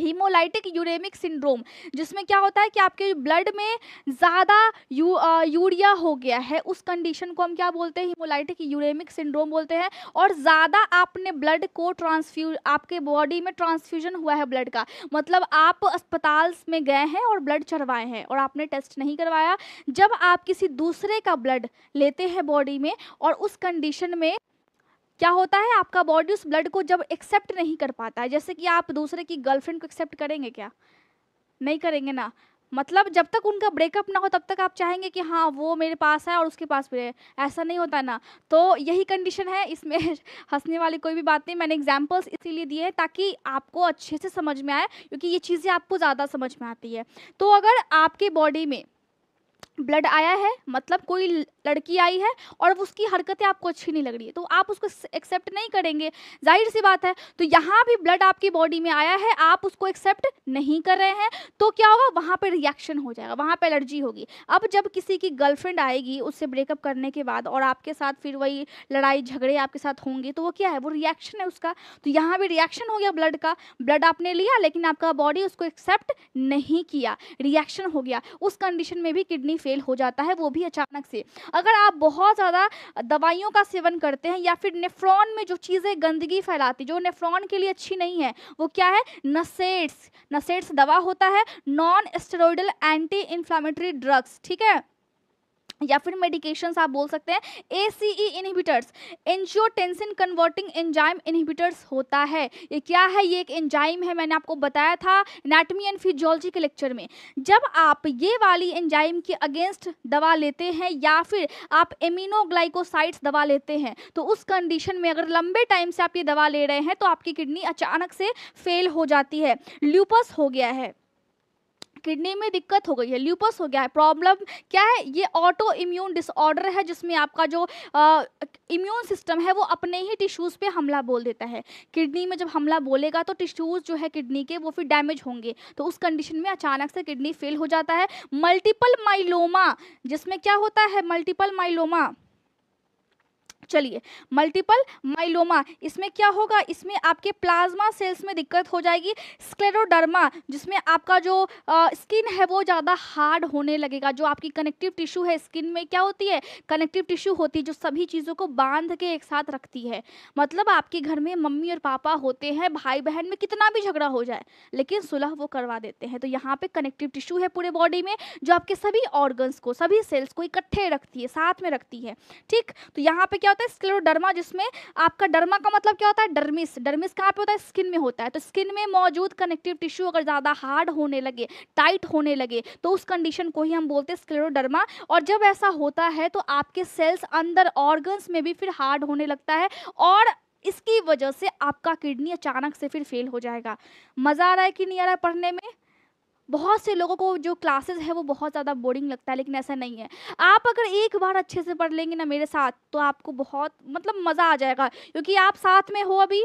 हीमोलाइटिक यूरेमिक सिंड्रोम जिसमें क्या होता है कि आपके ब्लड में ज़्यादा यू यूरिया हो गया है उस कंडीशन को हम क्या बोलते हैं हीमोलाइटिक यूरेमिक सिंड्रोम बोलते हैं और ज़्यादा आपने ब्लड को ट्रांसफ्यू आपके बॉडी में ट्रांसफ्यूजन हुआ है ब्लड का मतलब आप अस्पताल में गए हैं और ब्लड चढ़वाए हैं और आपने टेस्ट नहीं करवाया जब आप किसी दूसरे का ब्लड लेते हैं बॉडी में और उस कंडीशन में क्या होता है आपका बॉडी उस ब्लड को जब एक्सेप्ट नहीं कर पाता है जैसे कि आप दूसरे की गर्लफ्रेंड को एक्सेप्ट करेंगे क्या नहीं करेंगे ना मतलब जब तक उनका ब्रेकअप ना हो तब तक आप चाहेंगे कि हाँ वो मेरे पास है और उसके पास भी है ऐसा नहीं होता ना तो यही कंडीशन है इसमें हंसने वाली कोई भी बात नहीं मैंने एग्जाम्पल्स इसीलिए दिए हैं ताकि आपको अच्छे से समझ में आए क्योंकि ये चीज़ें आपको ज़्यादा समझ में आती है तो अगर आपके बॉडी में ब्लड आया है मतलब कोई लड़की आई है और उसकी हरकतें आपको अच्छी नहीं लग रही है तो आप उसको एक्सेप्ट नहीं करेंगे जाहिर सी बात है तो यहाँ भी ब्लड आपकी बॉडी में आया है आप उसको एक्सेप्ट नहीं कर रहे हैं तो क्या होगा वहाँ पर रिएक्शन हो जाएगा वहाँ पर एलर्जी होगी अब जब किसी की गर्लफ्रेंड आएगी उससे ब्रेकअप करने के बाद और आपके साथ फिर वही लड़ाई झगड़े आपके साथ होंगे तो वो क्या है वो रिएक्शन है उसका तो यहाँ भी रिएक्शन हो गया ब्लड का ब्लड आपने लिया लेकिन आपका बॉडी उसको एक्सेप्ट नहीं किया रिएक्शन हो गया उस कंडीशन में भी किडनी फेल हो जाता है वो भी अचानक से अगर आप बहुत ज़्यादा दवाइयों का सेवन करते हैं या फिर नेफ्रॉन में जो चीज़ें गंदगी फैलाती जो नेफ्रॉन के लिए अच्छी नहीं है वो क्या है नसेट्स नसेट्स दवा होता है non steroidal anti inflammatory drugs ठीक है या फिर मेडिकेशंस आप बोल सकते हैं A C E inhibitors angiotensin converting enzyme inhibitors होता है ये क्या है ये एक एंजाइम है मैंने आपको बताया था एनाटमी एंड फिजियोलॉजी के लेक्चर में जब आप ये वाली एंजाइम के अगेंस्ट दवा लेते हैं या फिर आप एमिनोग्लाइकोसाइड्स दवा लेते हैं तो उस कंडीशन में अगर लंबे टाइम से आप ये दवा ले रहे हैं तो आपकी किडनी अचानक से फेल हो जाती है ल्यूपस हो गया है किडनी में दिक्कत हो गई है ल्यूपस हो गया है प्रॉब्लम क्या है ये ऑटो इम्यून डिसऑर्डर है जिसमें आपका जो इम्यून सिस्टम है वो अपने ही टिश्यूज़ पे हमला बोल देता है किडनी में जब हमला बोलेगा तो टिश्यूज़ जो है किडनी के वो फिर डैमेज होंगे तो उस कंडीशन में अचानक से किडनी फेल हो जाता है मल्टीपल माइलोमा जिसमें क्या होता है मल्टीपल माइलोमा चलिए मल्टीपल माइलोमा इसमें क्या होगा इसमें आपके प्लाज्मा सेल्स में दिक्कत हो जाएगी स्क्लेरोडर्मा जिसमें आपका जो आ, स्किन है वो ज़्यादा हार्ड होने लगेगा जो आपकी कनेक्टिव टिश्यू है स्किन में क्या होती है कनेक्टिव टिश्यू होती है जो सभी चीज़ों को बांध के एक साथ रखती है मतलब आपके घर में मम्मी और पापा होते हैं भाई बहन में कितना भी झगड़ा हो जाए लेकिन सुलह वो करवा देते हैं तो यहाँ पे कनेक्टिव टिश्यू है पूरे बॉडी में जो आपके सभी ऑर्गन्स को सभी सेल्स को इकट्ठे रखती है साथ में रखती है ठीक तो यहाँ पर क्या होता है स्क्लेरोडर्मा जिसमें आपका डर्मा का मतलब क्या होता है डर्मिस डर्मिस कहाँ पे होता है स्किन में होता है तो स्किन में मौजूद कनेक्टिव टिश्यू अगर ज़्यादा हार्ड होने लगे टाइट होने लगे तो उस कंडीशन को ही हम बोलते हैं स्क्लेरोडर्मा और जब ऐसा होता है तो आपके सेल्स अंदर ऑर्गन्स में भी फिर हार्ड होने लगता है और इसकी वजह से आपका किडनी अचानक से फिर फेल हो जाएगा मज़ा आ रहा है कि नहीं आ रहा है पढ़ने में बहुत से लोगों को जो क्लासेस है वो बहुत ज़्यादा बोरिंग लगता है लेकिन ऐसा नहीं है आप अगर एक बार अच्छे से पढ़ लेंगे ना मेरे साथ तो आपको बहुत मतलब मज़ा आ जाएगा क्योंकि आप साथ में हो अभी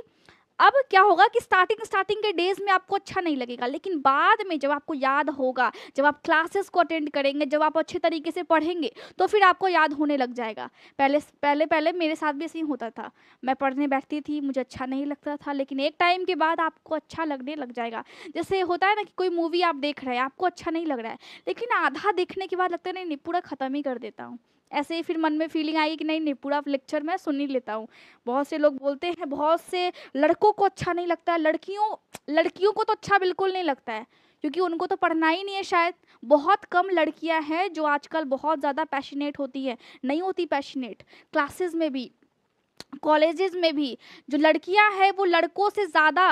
अब क्या होगा कि स्टार्टिंग स्टार्टिंग के डेज में आपको अच्छा नहीं लगेगा लेकिन बाद में जब आपको याद होगा जब आप क्लासेस को अटेंड करेंगे जब आप अच्छे तरीके से पढ़ेंगे तो फिर आपको याद होने लग जाएगा पहले पहले पहले मेरे साथ भी ऐसे ही होता था मैं पढ़ने बैठती थी मुझे अच्छा नहीं लगता था लेकिन एक टाइम के बाद आपको अच्छा लगने लग जाएगा जैसे होता है ना कि कोई मूवी आप देख रहे हैं आपको अच्छा नहीं लग रहा है लेकिन आधा देखने के बाद लगता है नहीं पूरा ख़त्म ही कर देता हूँ ऐसे ही फिर मन में फीलिंग आई कि नहीं नहीं पूरा लेक्चर मैं सुन ही लेता हूँ बहुत से लोग बोलते हैं बहुत से लड़कों को अच्छा नहीं लगता है लड़कियों लड़कियों को तो अच्छा बिल्कुल नहीं लगता है क्योंकि उनको तो पढ़ना ही नहीं है शायद बहुत कम लड़कियाँ हैं जो आजकल बहुत ज़्यादा पैशनेट होती है नहीं होती पैशनेट क्लासेस में भी कॉलेजेस में भी जो लड़कियां हैं वो लड़कों से ज़्यादा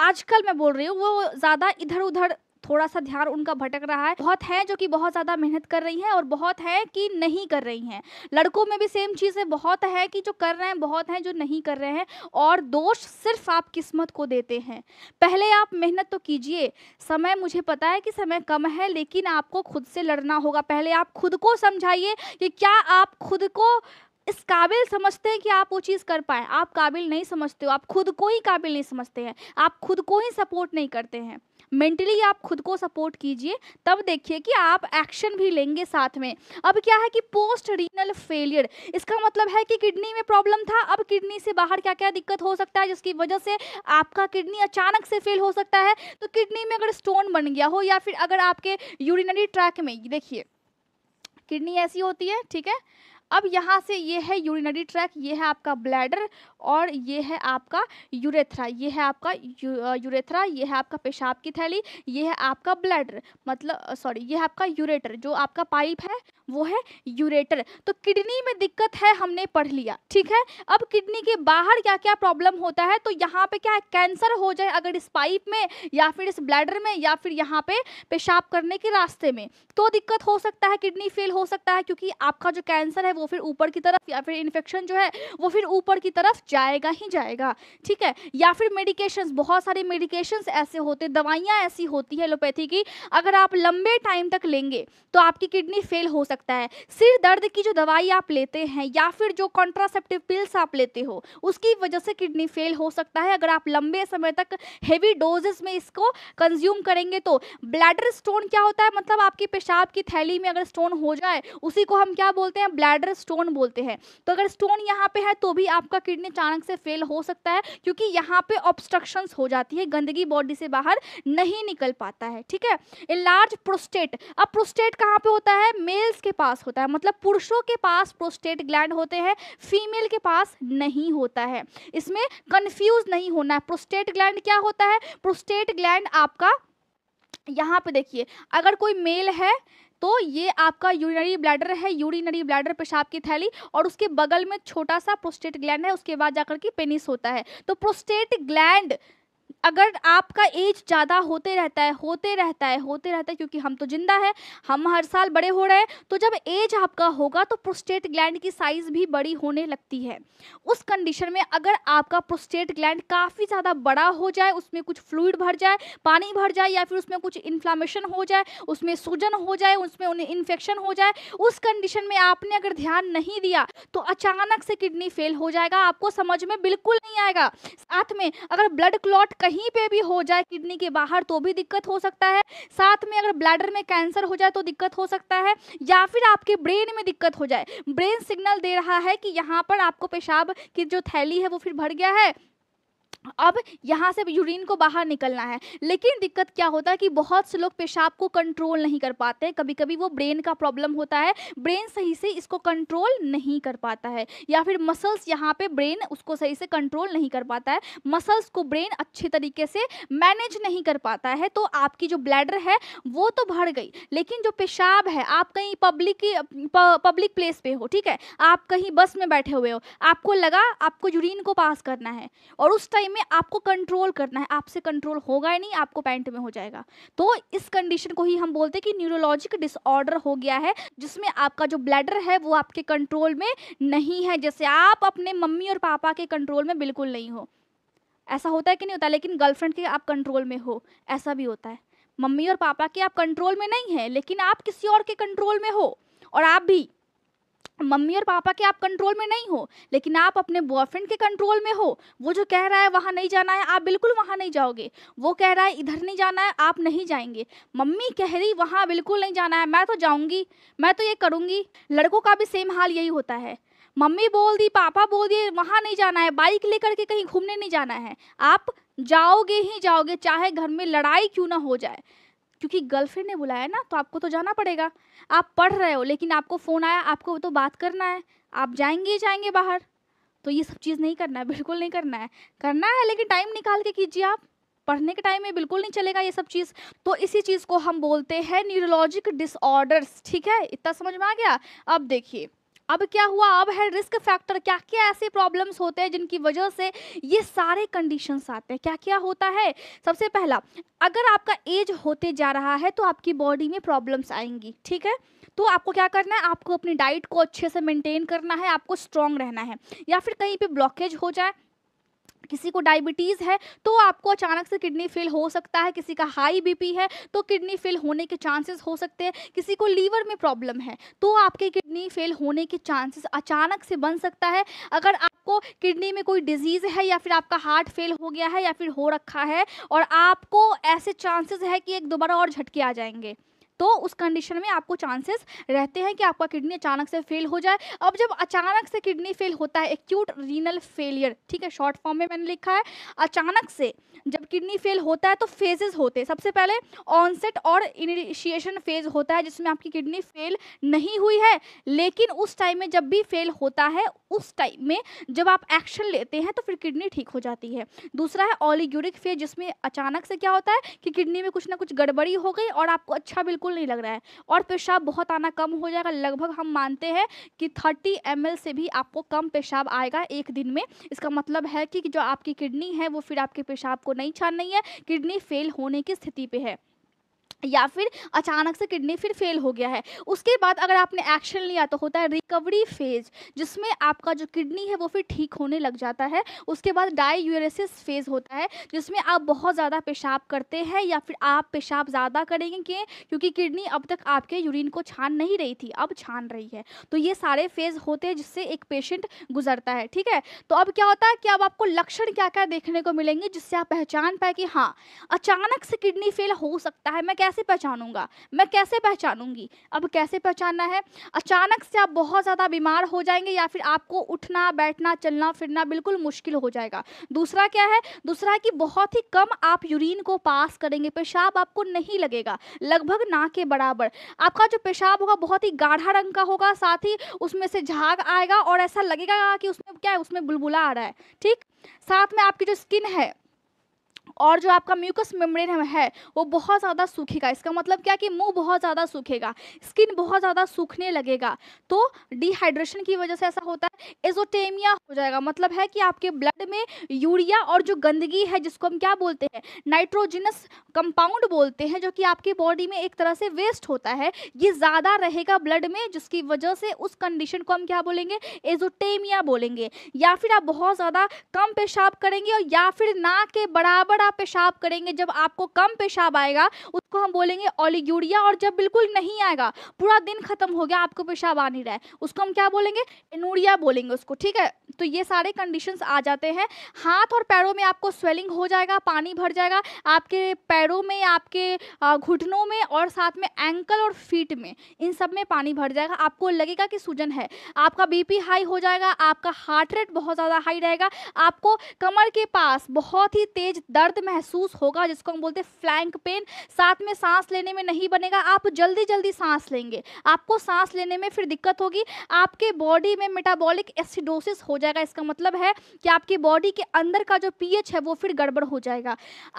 आजकल मैं बोल रही हूँ वो ज़्यादा इधर उधर थोड़ा सा ध्यान उनका भटक रहा है बहुत है जो कि बहुत ज़्यादा मेहनत कर रही हैं और बहुत है कि नहीं कर रही हैं लड़कों में भी सेम है बहुत है कि जो कर रहे हैं बहुत हैं जो नहीं कर रहे हैं और दोष सिर्फ आप किस्मत को देते हैं पहले आप मेहनत तो कीजिए समय मुझे पता है कि समय कम है लेकिन आपको खुद से लड़ना होगा पहले आप खुद को समझाइए कि क्या आप खुद को इस काबिल समझते हैं कि आप वो चीज़ कर पाए आप काबिल नहीं समझते हो आप खुद को ही काबिल नहीं समझते हैं आप खुद को ही सपोर्ट नहीं करते हैं मेंटली आप खुद को सपोर्ट कीजिए तब देखिए कि आप एक्शन भी लेंगे साथ में अब क्या है कि पोस्ट रीनल फेलियर इसका मतलब है कि किडनी में प्रॉब्लम था अब किडनी से बाहर क्या क्या दिक्कत हो सकता है जिसकी वजह से आपका किडनी अचानक से फेल हो सकता है तो किडनी में अगर स्टोन बन गया हो या फिर अगर आपके यूरिनरी ट्रैक में देखिए किडनी ऐसी होती है ठीक है अब यहाँ से ये है यूरिनरी ट्रैक ये है आपका ब्लैडर और ये है आपका यूरेथ्रा ये है आपका यूरेथ्रा ये है आपका पेशाब की थैली ये है आपका ब्लैडर मतलब सॉरी ये है आपका यूरेटर जो आपका पाइप है वो है यूरेटर तो किडनी में दिक्कत है हमने पढ़ लिया ठीक है अब किडनी के बाहर क्या क्या प्रॉब्लम होता है तो यहाँ पे क्या है कैंसर हो जाए अगर इस पाइप में या फिर इस ब्लैडर में या फिर यहाँ पे पेशाब करने के रास्ते में तो दिक्कत हो सकता है किडनी फेल हो सकता है क्योंकि आपका जो कैंसर है वो फिर ऊपर की तरफ या फिर इन्फेक्शन जो है वो फिर ऊपर की तरफ जाएगा ही जाएगा ठीक है या फिर मेडिकेशंस बहुत सारे मेडिकेशंस ऐसे होते हैं दवाइयाँ ऐसी होती हैं एलोपैथी की अगर आप लंबे टाइम तक लेंगे तो आपकी किडनी फेल हो सकता है सिर दर्द की जो दवाई आप लेते हैं या फिर जो कॉन्ट्रासेप्टिव पिल्स आप लेते हो उसकी वजह से किडनी फेल हो सकता है अगर आप लंबे समय तक हैवी डोजेस में इसको कंज्यूम करेंगे तो ब्लैडर स्टोन क्या होता है मतलब आपकी पेशाब की थैली में अगर स्टोन हो जाए उसी को हम क्या बोलते हैं ब्लैडर स्टोन बोलते हैं तो अगर स्टोन यहाँ पे है तो भी आपका किडनी अचानक से फेल हो सकता है क्योंकि यहाँ पे ऑब्स्ट्रक्शन हो जाती है गंदगी बॉडी से बाहर नहीं निकल पाता है ठीक है ए लार्ज प्रोस्टेट अब प्रोस्टेट कहाँ पे होता है मेल्स के पास होता है मतलब पुरुषों के पास प्रोस्टेट ग्लैंड होते हैं फीमेल के पास नहीं होता है इसमें कन्फ्यूज नहीं होना है प्रोस्टेट ग्लैंड क्या होता है प्रोस्टेट ग्लैंड आपका यहाँ पे देखिए अगर कोई मेल है तो ये आपका यूरिनरी ब्लैडर है यूरिनरी ब्लैडर पेशाब की थैली और उसके बगल में छोटा सा प्रोस्टेट ग्लैंड है उसके बाद जाकर के पेनिस होता है तो प्रोस्टेट ग्लैंड अगर आपका एज ज़्यादा होते रहता है होते रहता है होते रहता है क्योंकि हम तो जिंदा है हम हर साल बड़े हो रहे हैं तो जब एज आपका होगा तो प्रोस्टेट ग्लैंड की साइज़ भी बड़ी होने लगती है उस कंडीशन में अगर आपका प्रोस्टेट ग्लैंड काफ़ी ज़्यादा बड़ा हो जाए उसमें कुछ फ्लूड भर जाए पानी भर जाए या फिर उसमें कुछ इन्फ्लामेशन हो जाए उसमें सूजन हो जाए उसमें उन्हें इन्फेक्शन हो जाए उस कंडीशन में आपने अगर ध्यान नहीं दिया तो अचानक से किडनी फेल हो जाएगा आपको समझ में बिल्कुल नहीं आएगा साथ में अगर ब्लड क्लॉट कहीं पे भी हो जाए किडनी के बाहर तो भी दिक्कत हो सकता है साथ में अगर ब्लैडर में कैंसर हो जाए तो दिक्कत हो सकता है या फिर आपके ब्रेन में दिक्कत हो जाए ब्रेन सिग्नल दे रहा है कि यहाँ पर आपको पेशाब की जो थैली है वो फिर भर गया है अब यहाँ से यूरिन को बाहर निकलना है लेकिन दिक्कत क्या होता है कि बहुत से लोग पेशाब को कंट्रोल नहीं कर पाते कभी कभी वो ब्रेन का प्रॉब्लम होता है ब्रेन सही से इसको कंट्रोल नहीं कर पाता है या फिर मसल्स यहाँ पे ब्रेन उसको सही से कंट्रोल नहीं कर पाता है मसल्स को ब्रेन अच्छे तरीके से मैनेज नहीं कर पाता है तो आपकी जो ब्लैडर है वो तो भर गई लेकिन जो पेशाब है आप कहीं पब्लिक पब्लिक प्लेस पर हो ठीक है आप कहीं बस में बैठे हुए हो आपको लगा आपको यूरिन को पास करना है और उस टाइम टाइम में आपको कंट्रोल करना है आपसे कंट्रोल होगा ही नहीं आपको पैंट में हो जाएगा तो इस कंडीशन को ही हम बोलते हैं कि न्यूरोलॉजिक डिसऑर्डर हो गया है जिसमें आपका जो ब्लैडर है वो आपके कंट्रोल में नहीं है जैसे आप अपने मम्मी और पापा के कंट्रोल में बिल्कुल नहीं हो ऐसा होता है कि नहीं होता लेकिन गर्लफ्रेंड के आप कंट्रोल में हो ऐसा भी होता है मम्मी और पापा के आप कंट्रोल में नहीं है लेकिन आप किसी और के कंट्रोल में हो और आप भी मम्मी और पापा के आप कंट्रोल में नहीं हो लेकिन आप अपने बॉयफ्रेंड के कंट्रोल में हो वो जो कह रहा है वहाँ नहीं जाना है आप बिल्कुल वहाँ नहीं जाओगे वो कह रहा है इधर नहीं जाना है आप नहीं जाएंगे मम्मी कह रही वहाँ बिल्कुल नहीं जाना है मैं तो जाऊँगी मैं तो ये करूँगी लड़कों का भी सेम हाल यही होता है मम्मी बोल दी पापा बोल दिए वहाँ नहीं जाना है बाइक लेकर के कहीं घूमने नहीं जाना है आप जाओगे ही जाओगे चाहे घर में लड़ाई क्यों ना हो जाए क्योंकि गर्लफ्रेंड ने बुलाया ना तो आपको तो जाना पड़ेगा आप पढ़ रहे हो लेकिन आपको फ़ोन आया आपको तो बात करना है आप जाएंगे ही जाएंगे बाहर तो ये सब चीज़ नहीं करना है बिल्कुल नहीं करना है करना है लेकिन टाइम निकाल के कीजिए आप पढ़ने के टाइम में बिल्कुल नहीं चलेगा ये सब चीज़ तो इसी चीज़ को हम बोलते हैं न्यूरोलॉजिक डिसऑर्डर्स ठीक है इतना समझ में आ गया अब देखिए अब क्या हुआ अब है रिस्क फैक्टर क्या क्या ऐसे प्रॉब्लम्स होते हैं जिनकी वजह से ये सारे कंडीशंस आते हैं क्या क्या होता है सबसे पहला अगर आपका एज होते जा रहा है तो आपकी बॉडी में प्रॉब्लम्स आएंगी ठीक है तो आपको क्या करना है आपको अपनी डाइट को अच्छे से मेंटेन करना है आपको स्ट्रांग रहना है या फिर कहीं पे ब्लॉकेज हो जाए किसी को डायबिटीज़ है तो आपको अचानक से किडनी फेल हो सकता है किसी का हाई बीपी है तो किडनी फेल होने के चांसेस हो सकते हैं किसी को लीवर में प्रॉब्लम है तो आपके किडनी फेल होने के चांसेस अचानक से बन सकता है अगर आपको किडनी में कोई डिजीज़ है या फिर आपका हार्ट फेल हो गया है या फिर हो रखा है और आपको ऐसे चांसेस है कि एक दोबारा और झटके आ जाएंगे तो उस कंडीशन में आपको चांसेस रहते हैं कि आपका किडनी अचानक से फेल हो जाए अब जब अचानक से किडनी फेल होता है एक्यूट रीनल फेलियर ठीक है शॉर्ट फॉर्म में मैंने लिखा है अचानक से जब किडनी फेल होता है तो फेजेस होते हैं सबसे पहले ऑनसेट और इनिशिएशन फेज होता है जिसमें आपकी किडनी फेल नहीं हुई है लेकिन उस टाइम में जब भी फेल होता है उस टाइम में जब आप एक्शन लेते हैं तो फिर किडनी ठीक हो जाती है दूसरा है ऑलिग्यूरिक फेज जिसमें अचानक से क्या होता है कि किडनी में कुछ ना कुछ गड़बड़ी हो गई और आपको अच्छा बिल्कुल बिल्कुल नहीं लग रहा है और पेशाब बहुत आना कम हो जाएगा लगभग हम मानते हैं कि थर्टी एम से भी आपको कम पेशाब आएगा एक दिन में इसका मतलब है कि जो आपकी किडनी है वो फिर आपके पेशाब को नहीं छान रही है किडनी फेल होने की स्थिति पर है या फिर अचानक से किडनी फिर फेल हो गया है उसके बाद अगर आपने एक्शन लिया तो होता है रिकवरी फेज जिसमें आपका जो किडनी है वो फिर ठीक होने लग जाता है उसके बाद डायूरेसिस फेज होता है जिसमें आप बहुत ज़्यादा पेशाब करते हैं या फिर आप पेशाब ज़्यादा करेंगे कि क्योंकि किडनी अब तक आपके यूरिन को छान नहीं रही थी अब छान रही है तो ये सारे फेज होते हैं जिससे एक पेशेंट गुजरता है ठीक है तो अब क्या होता है कि अब आपको लक्षण क्या क्या देखने को मिलेंगे जिससे आप पहचान पाए कि हाँ अचानक से किडनी फेल हो सकता है मैं कैसे कैसे पहचानूंगा मैं कैसे पहचानूंगी अब कैसे पहचानना है अचानक से आप बहुत ज़्यादा बीमार हो जाएंगे या फिर आपको उठना बैठना चलना फिरना बिल्कुल मुश्किल हो जाएगा दूसरा क्या है दूसरा कि बहुत ही कम आप यूरिन को पास करेंगे पेशाब आपको नहीं लगेगा लगभग ना के बराबर आपका जो पेशाब होगा बहुत ही गाढ़ा रंग का होगा साथ ही उसमें से झाग आएगा और ऐसा लगेगा कि उसमें क्या है उसमें बुलबुला आ रहा है ठीक साथ में आपकी जो स्किन है और जो आपका म्यूकस मेम्ब्रेन है वो बहुत ज़्यादा सूखेगा इसका मतलब क्या कि मुंह बहुत ज़्यादा सूखेगा स्किन बहुत ज़्यादा सूखने लगेगा तो डिहाइड्रेशन की वजह से ऐसा होता है एजोटेमिया हो जाएगा मतलब है कि आपके ब्लड में यूरिया और जो गंदगी है जिसको हम क्या बोलते हैं नाइट्रोजिनस कंपाउंड बोलते हैं जो कि आपकी बॉडी में एक तरह से वेस्ट होता है ये ज़्यादा रहेगा ब्लड में जिसकी वजह से उस कंडीशन को हम क्या बोलेंगे एजोटेमिया बोलेंगे या फिर आप बहुत ज़्यादा कम पेशाब करेंगे और या फिर ना के बराबर बड़ा पेशाब करेंगे जब आपको कम पेशाब आएगा उसको हम बोलेंगे ओलिग्यूरिया और जब बिल्कुल नहीं आएगा पूरा दिन खत्म हो गया आपको पेशाब आ नहीं रहा है उसको हम क्या बोलेंगे एनूरिया बोलेंगे उसको ठीक है तो ये सारे कंडीशंस आ जाते हैं हाथ और पैरों में आपको स्वेलिंग हो जाएगा पानी भर जाएगा आपके पैरों में आपके घुटनों में और साथ में एंकल और फीट में इन सब में पानी भर जाएगा आपको लगेगा कि सूजन है आपका बीपी हाई हो जाएगा आपका हार्ट रेट बहुत ज़्यादा हाई रहेगा आपको कमर के पास बहुत ही तेज दर्द दर्द महसूस होगा जिसको हम बोलते हैं फ्लैंक पेन साथ में सांस लेने में नहीं बनेगा आप जल्दी जल्दी सांस लेंगे आपको सांस लेने में फिर दिक्कत होगी आपके बॉडी में मेटाबॉलिक एसिडोसिस हो जाएगा इसका मतलब है कि आपकी बॉडी के अंदर का जो पीएच है वो फिर गड़बड़ हो जाएगा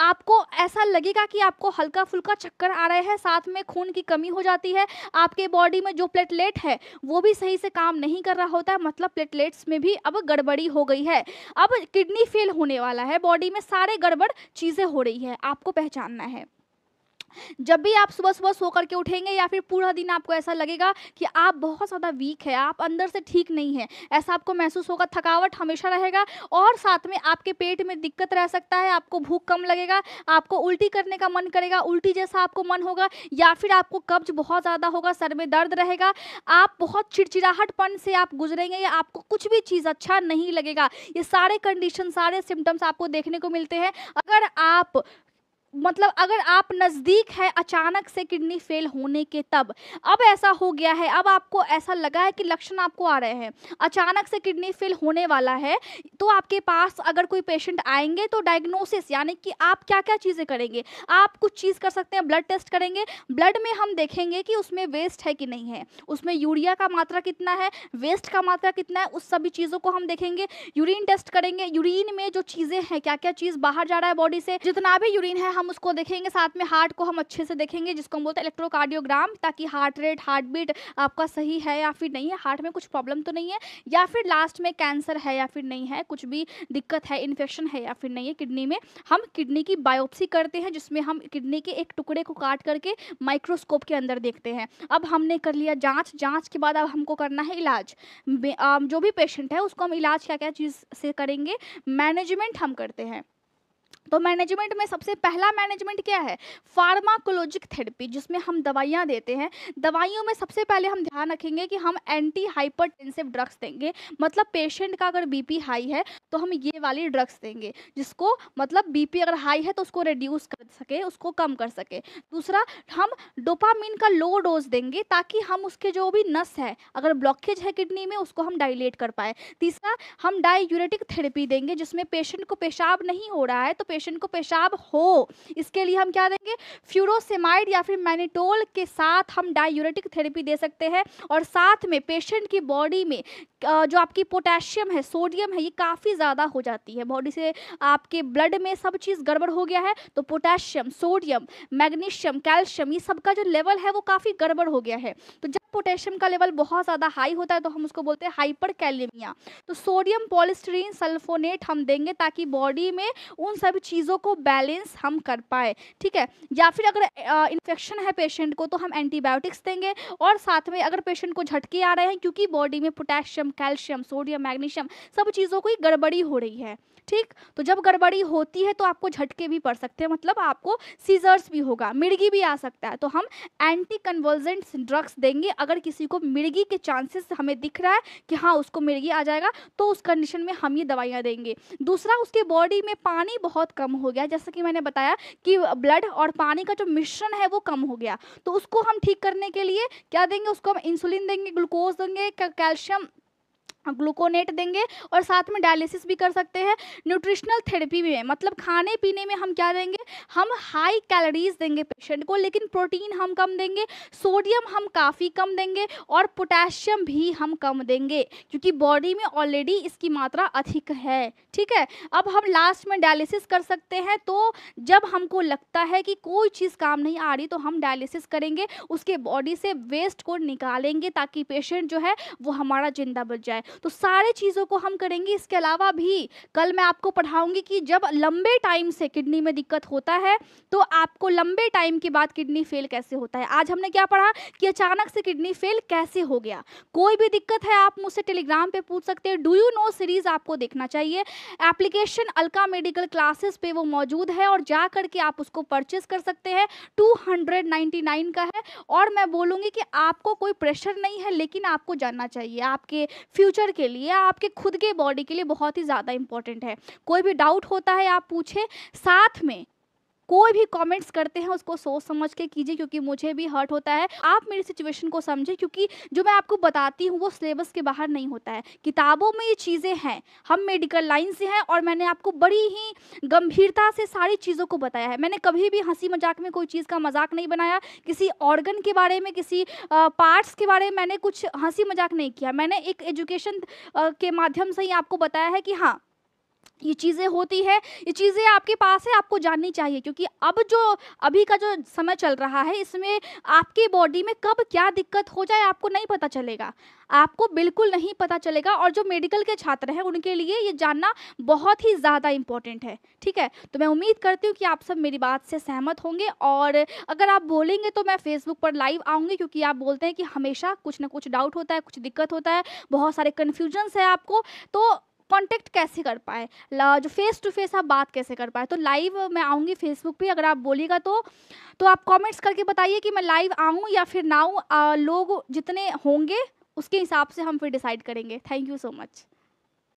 आपको ऐसा लगेगा कि आपको हल्का फुल्का चक्कर आ रहे हैं साथ में खून की कमी हो जाती है आपके बॉडी में जो प्लेटलेट है वो भी सही से काम नहीं कर रहा होता है मतलब प्लेटलेट्स में भी अब गड़बड़ी हो गई है अब किडनी फेल होने वाला है बॉडी में सारे गड़बड़ चीज़ें हो रही है आपको पहचानना है जब भी आप सुबह सुबह सो करके उठेंगे या फिर पूरा दिन आपको ऐसा लगेगा कि आप बहुत ज़्यादा वीक है आप अंदर से ठीक नहीं है ऐसा आपको महसूस होगा थकावट हमेशा रहेगा और साथ में आपके पेट में दिक्कत रह सकता है आपको भूख कम लगेगा आपको उल्टी करने का मन करेगा उल्टी जैसा आपको मन होगा या फिर आपको कब्ज बहुत ज़्यादा होगा सर में दर्द रहेगा आप बहुत चिड़चिड़ाहटपन से आप गुजरेंगे या आपको कुछ भी चीज़ अच्छा नहीं लगेगा ये सारे कंडीशन सारे सिम्टम्स आपको देखने को मिलते हैं अगर आप मतलब अगर आप नज़दीक है अचानक से किडनी फेल होने के तब अब ऐसा हो गया है अब आपको ऐसा लगा है कि लक्षण आपको आ रहे हैं अचानक से किडनी फेल होने वाला है तो आपके पास अगर कोई पेशेंट आएंगे तो डायग्नोसिस यानी कि आप क्या क्या चीज़ें करेंगे आप कुछ चीज़ कर सकते हैं ब्लड टेस्ट करेंगे ब्लड में हम देखेंगे कि उसमें वेस्ट है कि नहीं है उसमें यूरिया का मात्रा कितना है वेस्ट का मात्रा कितना है उस सभी चीज़ों को हम देखेंगे यूरिन टेस्ट करेंगे यूरिन में जो चीज़ें हैं क्या क्या चीज़ बाहर जा रहा है बॉडी से जितना भी यूरिन है हम हम उसको देखेंगे साथ में हार्ट को हम अच्छे से देखेंगे जिसको हम बोलते हैं इलेक्ट्रोकार्डियोग्राम ताकि हार्ट रेट हार्ट बीट आपका सही है या फिर नहीं है हार्ट में कुछ प्रॉब्लम तो नहीं है या फिर लास्ट में कैंसर है या फिर नहीं है कुछ भी दिक्कत है इन्फेक्शन है या फिर नहीं है किडनी में हम किडनी की बायोप्सी करते हैं जिसमें हम किडनी के एक टुकड़े को काट करके माइक्रोस्कोप के अंदर देखते हैं अब हमने कर लिया जाँच जाँच के बाद अब हमको करना है इलाज जो भी पेशेंट है उसको हम इलाज क्या क्या चीज़ से करेंगे मैनेजमेंट हम करते हैं तो मैनेजमेंट में सबसे पहला मैनेजमेंट क्या है फार्माकोलॉजिक थेरेपी जिसमें हम दवाइयाँ देते हैं दवाइयों में सबसे पहले हम ध्यान रखेंगे कि हम एंटी हाइपरटेंसिव ड्रग्स देंगे मतलब पेशेंट का अगर बीपी हाई है तो हम ये वाली ड्रग्स देंगे जिसको मतलब बीपी अगर हाई है तो उसको रिड्यूस कर सके उसको कम कर सके दूसरा हम डोपामिन का लो डोज देंगे ताकि हम उसके जो भी नस है अगर ब्लॉकेज है किडनी में उसको हम डाइलेट कर पाए तीसरा हम डायूरेटिक थेरेपी देंगे जिसमें पेशेंट को पेशाब नहीं हो रहा है तो पेशेंट को पेशाब हो इसके लिए हम क्या देंगे फ्यूरोसेमाइड या फिर मैनिटोल के साथ हम डायूरेटिक थेरेपी दे सकते हैं और साथ में पेशेंट की बॉडी में जो आपकी पोटेशियम है सोडियम है ये काफ़ी ज़्यादा हो जाती है बॉडी से आपके ब्लड में सब चीज़ गड़बड़ हो गया है तो पोटेशियम सोडियम मैग्नीशियम कैल्शियम ये सब का जो लेवल है वो काफ़ी गड़बड़ हो गया है तो जब पोटेशियम का लेवल बहुत ज़्यादा हाई होता है तो हम उसको बोलते हैं हाइपर तो सोडियम पॉलिस्ट्रीन सल्फोनेट हम देंगे ताकि बॉडी में उन सभी चीज़ों को बैलेंस हम कर पाए ठीक है या फिर अगर इन्फेक्शन है पेशेंट को तो हम एंटीबायोटिक्स देंगे और साथ में अगर पेशेंट को झटके आ रहे हैं क्योंकि बॉडी में पोटेशियम कैल्शियम सोडियम मैग्नीशियम सब चीज़ों की गड़बड़ी हो रही है ठीक तो जब गड़बड़ी होती है तो आपको झटके भी पड़ सकते हैं मतलब आपको सीजर्स भी होगा मिर्गी भी आ सकता है तो हम एंटी कन्वर्जेंट ड्रग्स देंगे अगर किसी को मिर्गी के चांसेस हमें दिख रहा है कि हाँ उसको मिर्गी आ जाएगा तो उस कंडीशन में हम ये दवाइयाँ देंगे दूसरा उसके बॉडी में पानी बहुत कम हो गया जैसा कि मैंने बताया कि ब्लड और पानी का जो मिश्रण है वो कम हो गया तो उसको हम ठीक करने के लिए क्या देंगे उसको हम इंसुलिन देंगे ग्लूकोज देंगे कैल्शियम ग्लूकोनेट देंगे और साथ में डायलिसिस भी कर सकते हैं न्यूट्रिशनल थेरेपी भी है मतलब खाने पीने में हम क्या देंगे हम हाई कैलोरीज देंगे पेशेंट को लेकिन प्रोटीन हम कम देंगे सोडियम हम काफ़ी कम देंगे और पोटेशियम भी हम कम देंगे क्योंकि बॉडी में ऑलरेडी इसकी मात्रा अधिक है ठीक है अब हम लास्ट में डायलिसिस कर सकते हैं तो जब हमको लगता है कि कोई चीज़ काम नहीं आ रही तो हम डायलिसिस करेंगे उसके बॉडी से वेस्ट को निकालेंगे ताकि पेशेंट जो है वो हमारा जिंदा बच जाए तो सारे चीज़ों को हम करेंगे इसके अलावा भी कल मैं आपको पढ़ाऊंगी कि जब लंबे टाइम से किडनी में दिक्कत होता है तो आपको लंबे टाइम के बाद किडनी फेल कैसे होता है आज हमने क्या पढ़ा कि अचानक से किडनी फेल कैसे हो गया कोई भी दिक्कत है आप मुझसे टेलीग्राम पर पूछ सकते हैं डू यू नो सीरीज़ आपको देखना चाहिए एप्लीकेशन अलका मेडिकल क्लासेस पे वो मौजूद है और जा करके आप उसको परचेस कर सकते हैं टू का है और मैं बोलूँगी कि आपको कोई प्रेशर नहीं है लेकिन आपको जानना चाहिए आपके फ्यूचर के लिए आपके खुद के बॉडी के लिए बहुत ही ज़्यादा इंपॉर्टेंट है कोई भी डाउट होता है आप पूछें साथ में कोई भी कमेंट्स करते हैं उसको सोच समझ के कीजिए क्योंकि मुझे भी हर्ट होता है आप मेरी सिचुएशन को समझें क्योंकि जो मैं आपको बताती हूँ वो सिलेबस के बाहर नहीं होता है किताबों में ये चीज़ें हैं हम मेडिकल लाइन से हैं और मैंने आपको बड़ी ही गंभीरता से सारी चीज़ों को बताया है मैंने कभी भी हंसी मजाक में कोई चीज़ का मजाक नहीं बनाया किसी ऑर्गन के बारे में किसी पार्ट्स के बारे में मैंने कुछ हंसी मजाक नहीं किया मैंने एक एजुकेशन के माध्यम से ही आपको बताया है कि हाँ ये चीज़ें होती है ये चीज़ें आपके पास है आपको जाननी चाहिए क्योंकि अब जो अभी का जो समय चल रहा है इसमें आपकी बॉडी में कब क्या दिक्कत हो जाए आपको नहीं पता चलेगा आपको बिल्कुल नहीं पता चलेगा और जो मेडिकल के छात्र हैं उनके लिए ये जानना बहुत ही ज़्यादा इम्पॉर्टेंट है ठीक है तो मैं उम्मीद करती हूँ कि आप सब मेरी बात से सहमत होंगे और अगर आप बोलेंगे तो मैं फेसबुक पर लाइव आऊँगी क्योंकि आप बोलते हैं कि हमेशा कुछ ना कुछ डाउट होता है कुछ दिक्कत होता है बहुत सारे कन्फ्यूजन्स है आपको तो कांटेक्ट कैसे कर पाए जो फेस टू फेस आप बात कैसे कर पाए तो लाइव मैं आऊँगी फेसबुक पे अगर आप बोलिएगा तो तो आप कमेंट्स करके बताइए कि मैं लाइव आऊँ या फिर ना आऊँ लोग जितने होंगे उसके हिसाब से हम फिर डिसाइड करेंगे थैंक यू सो मच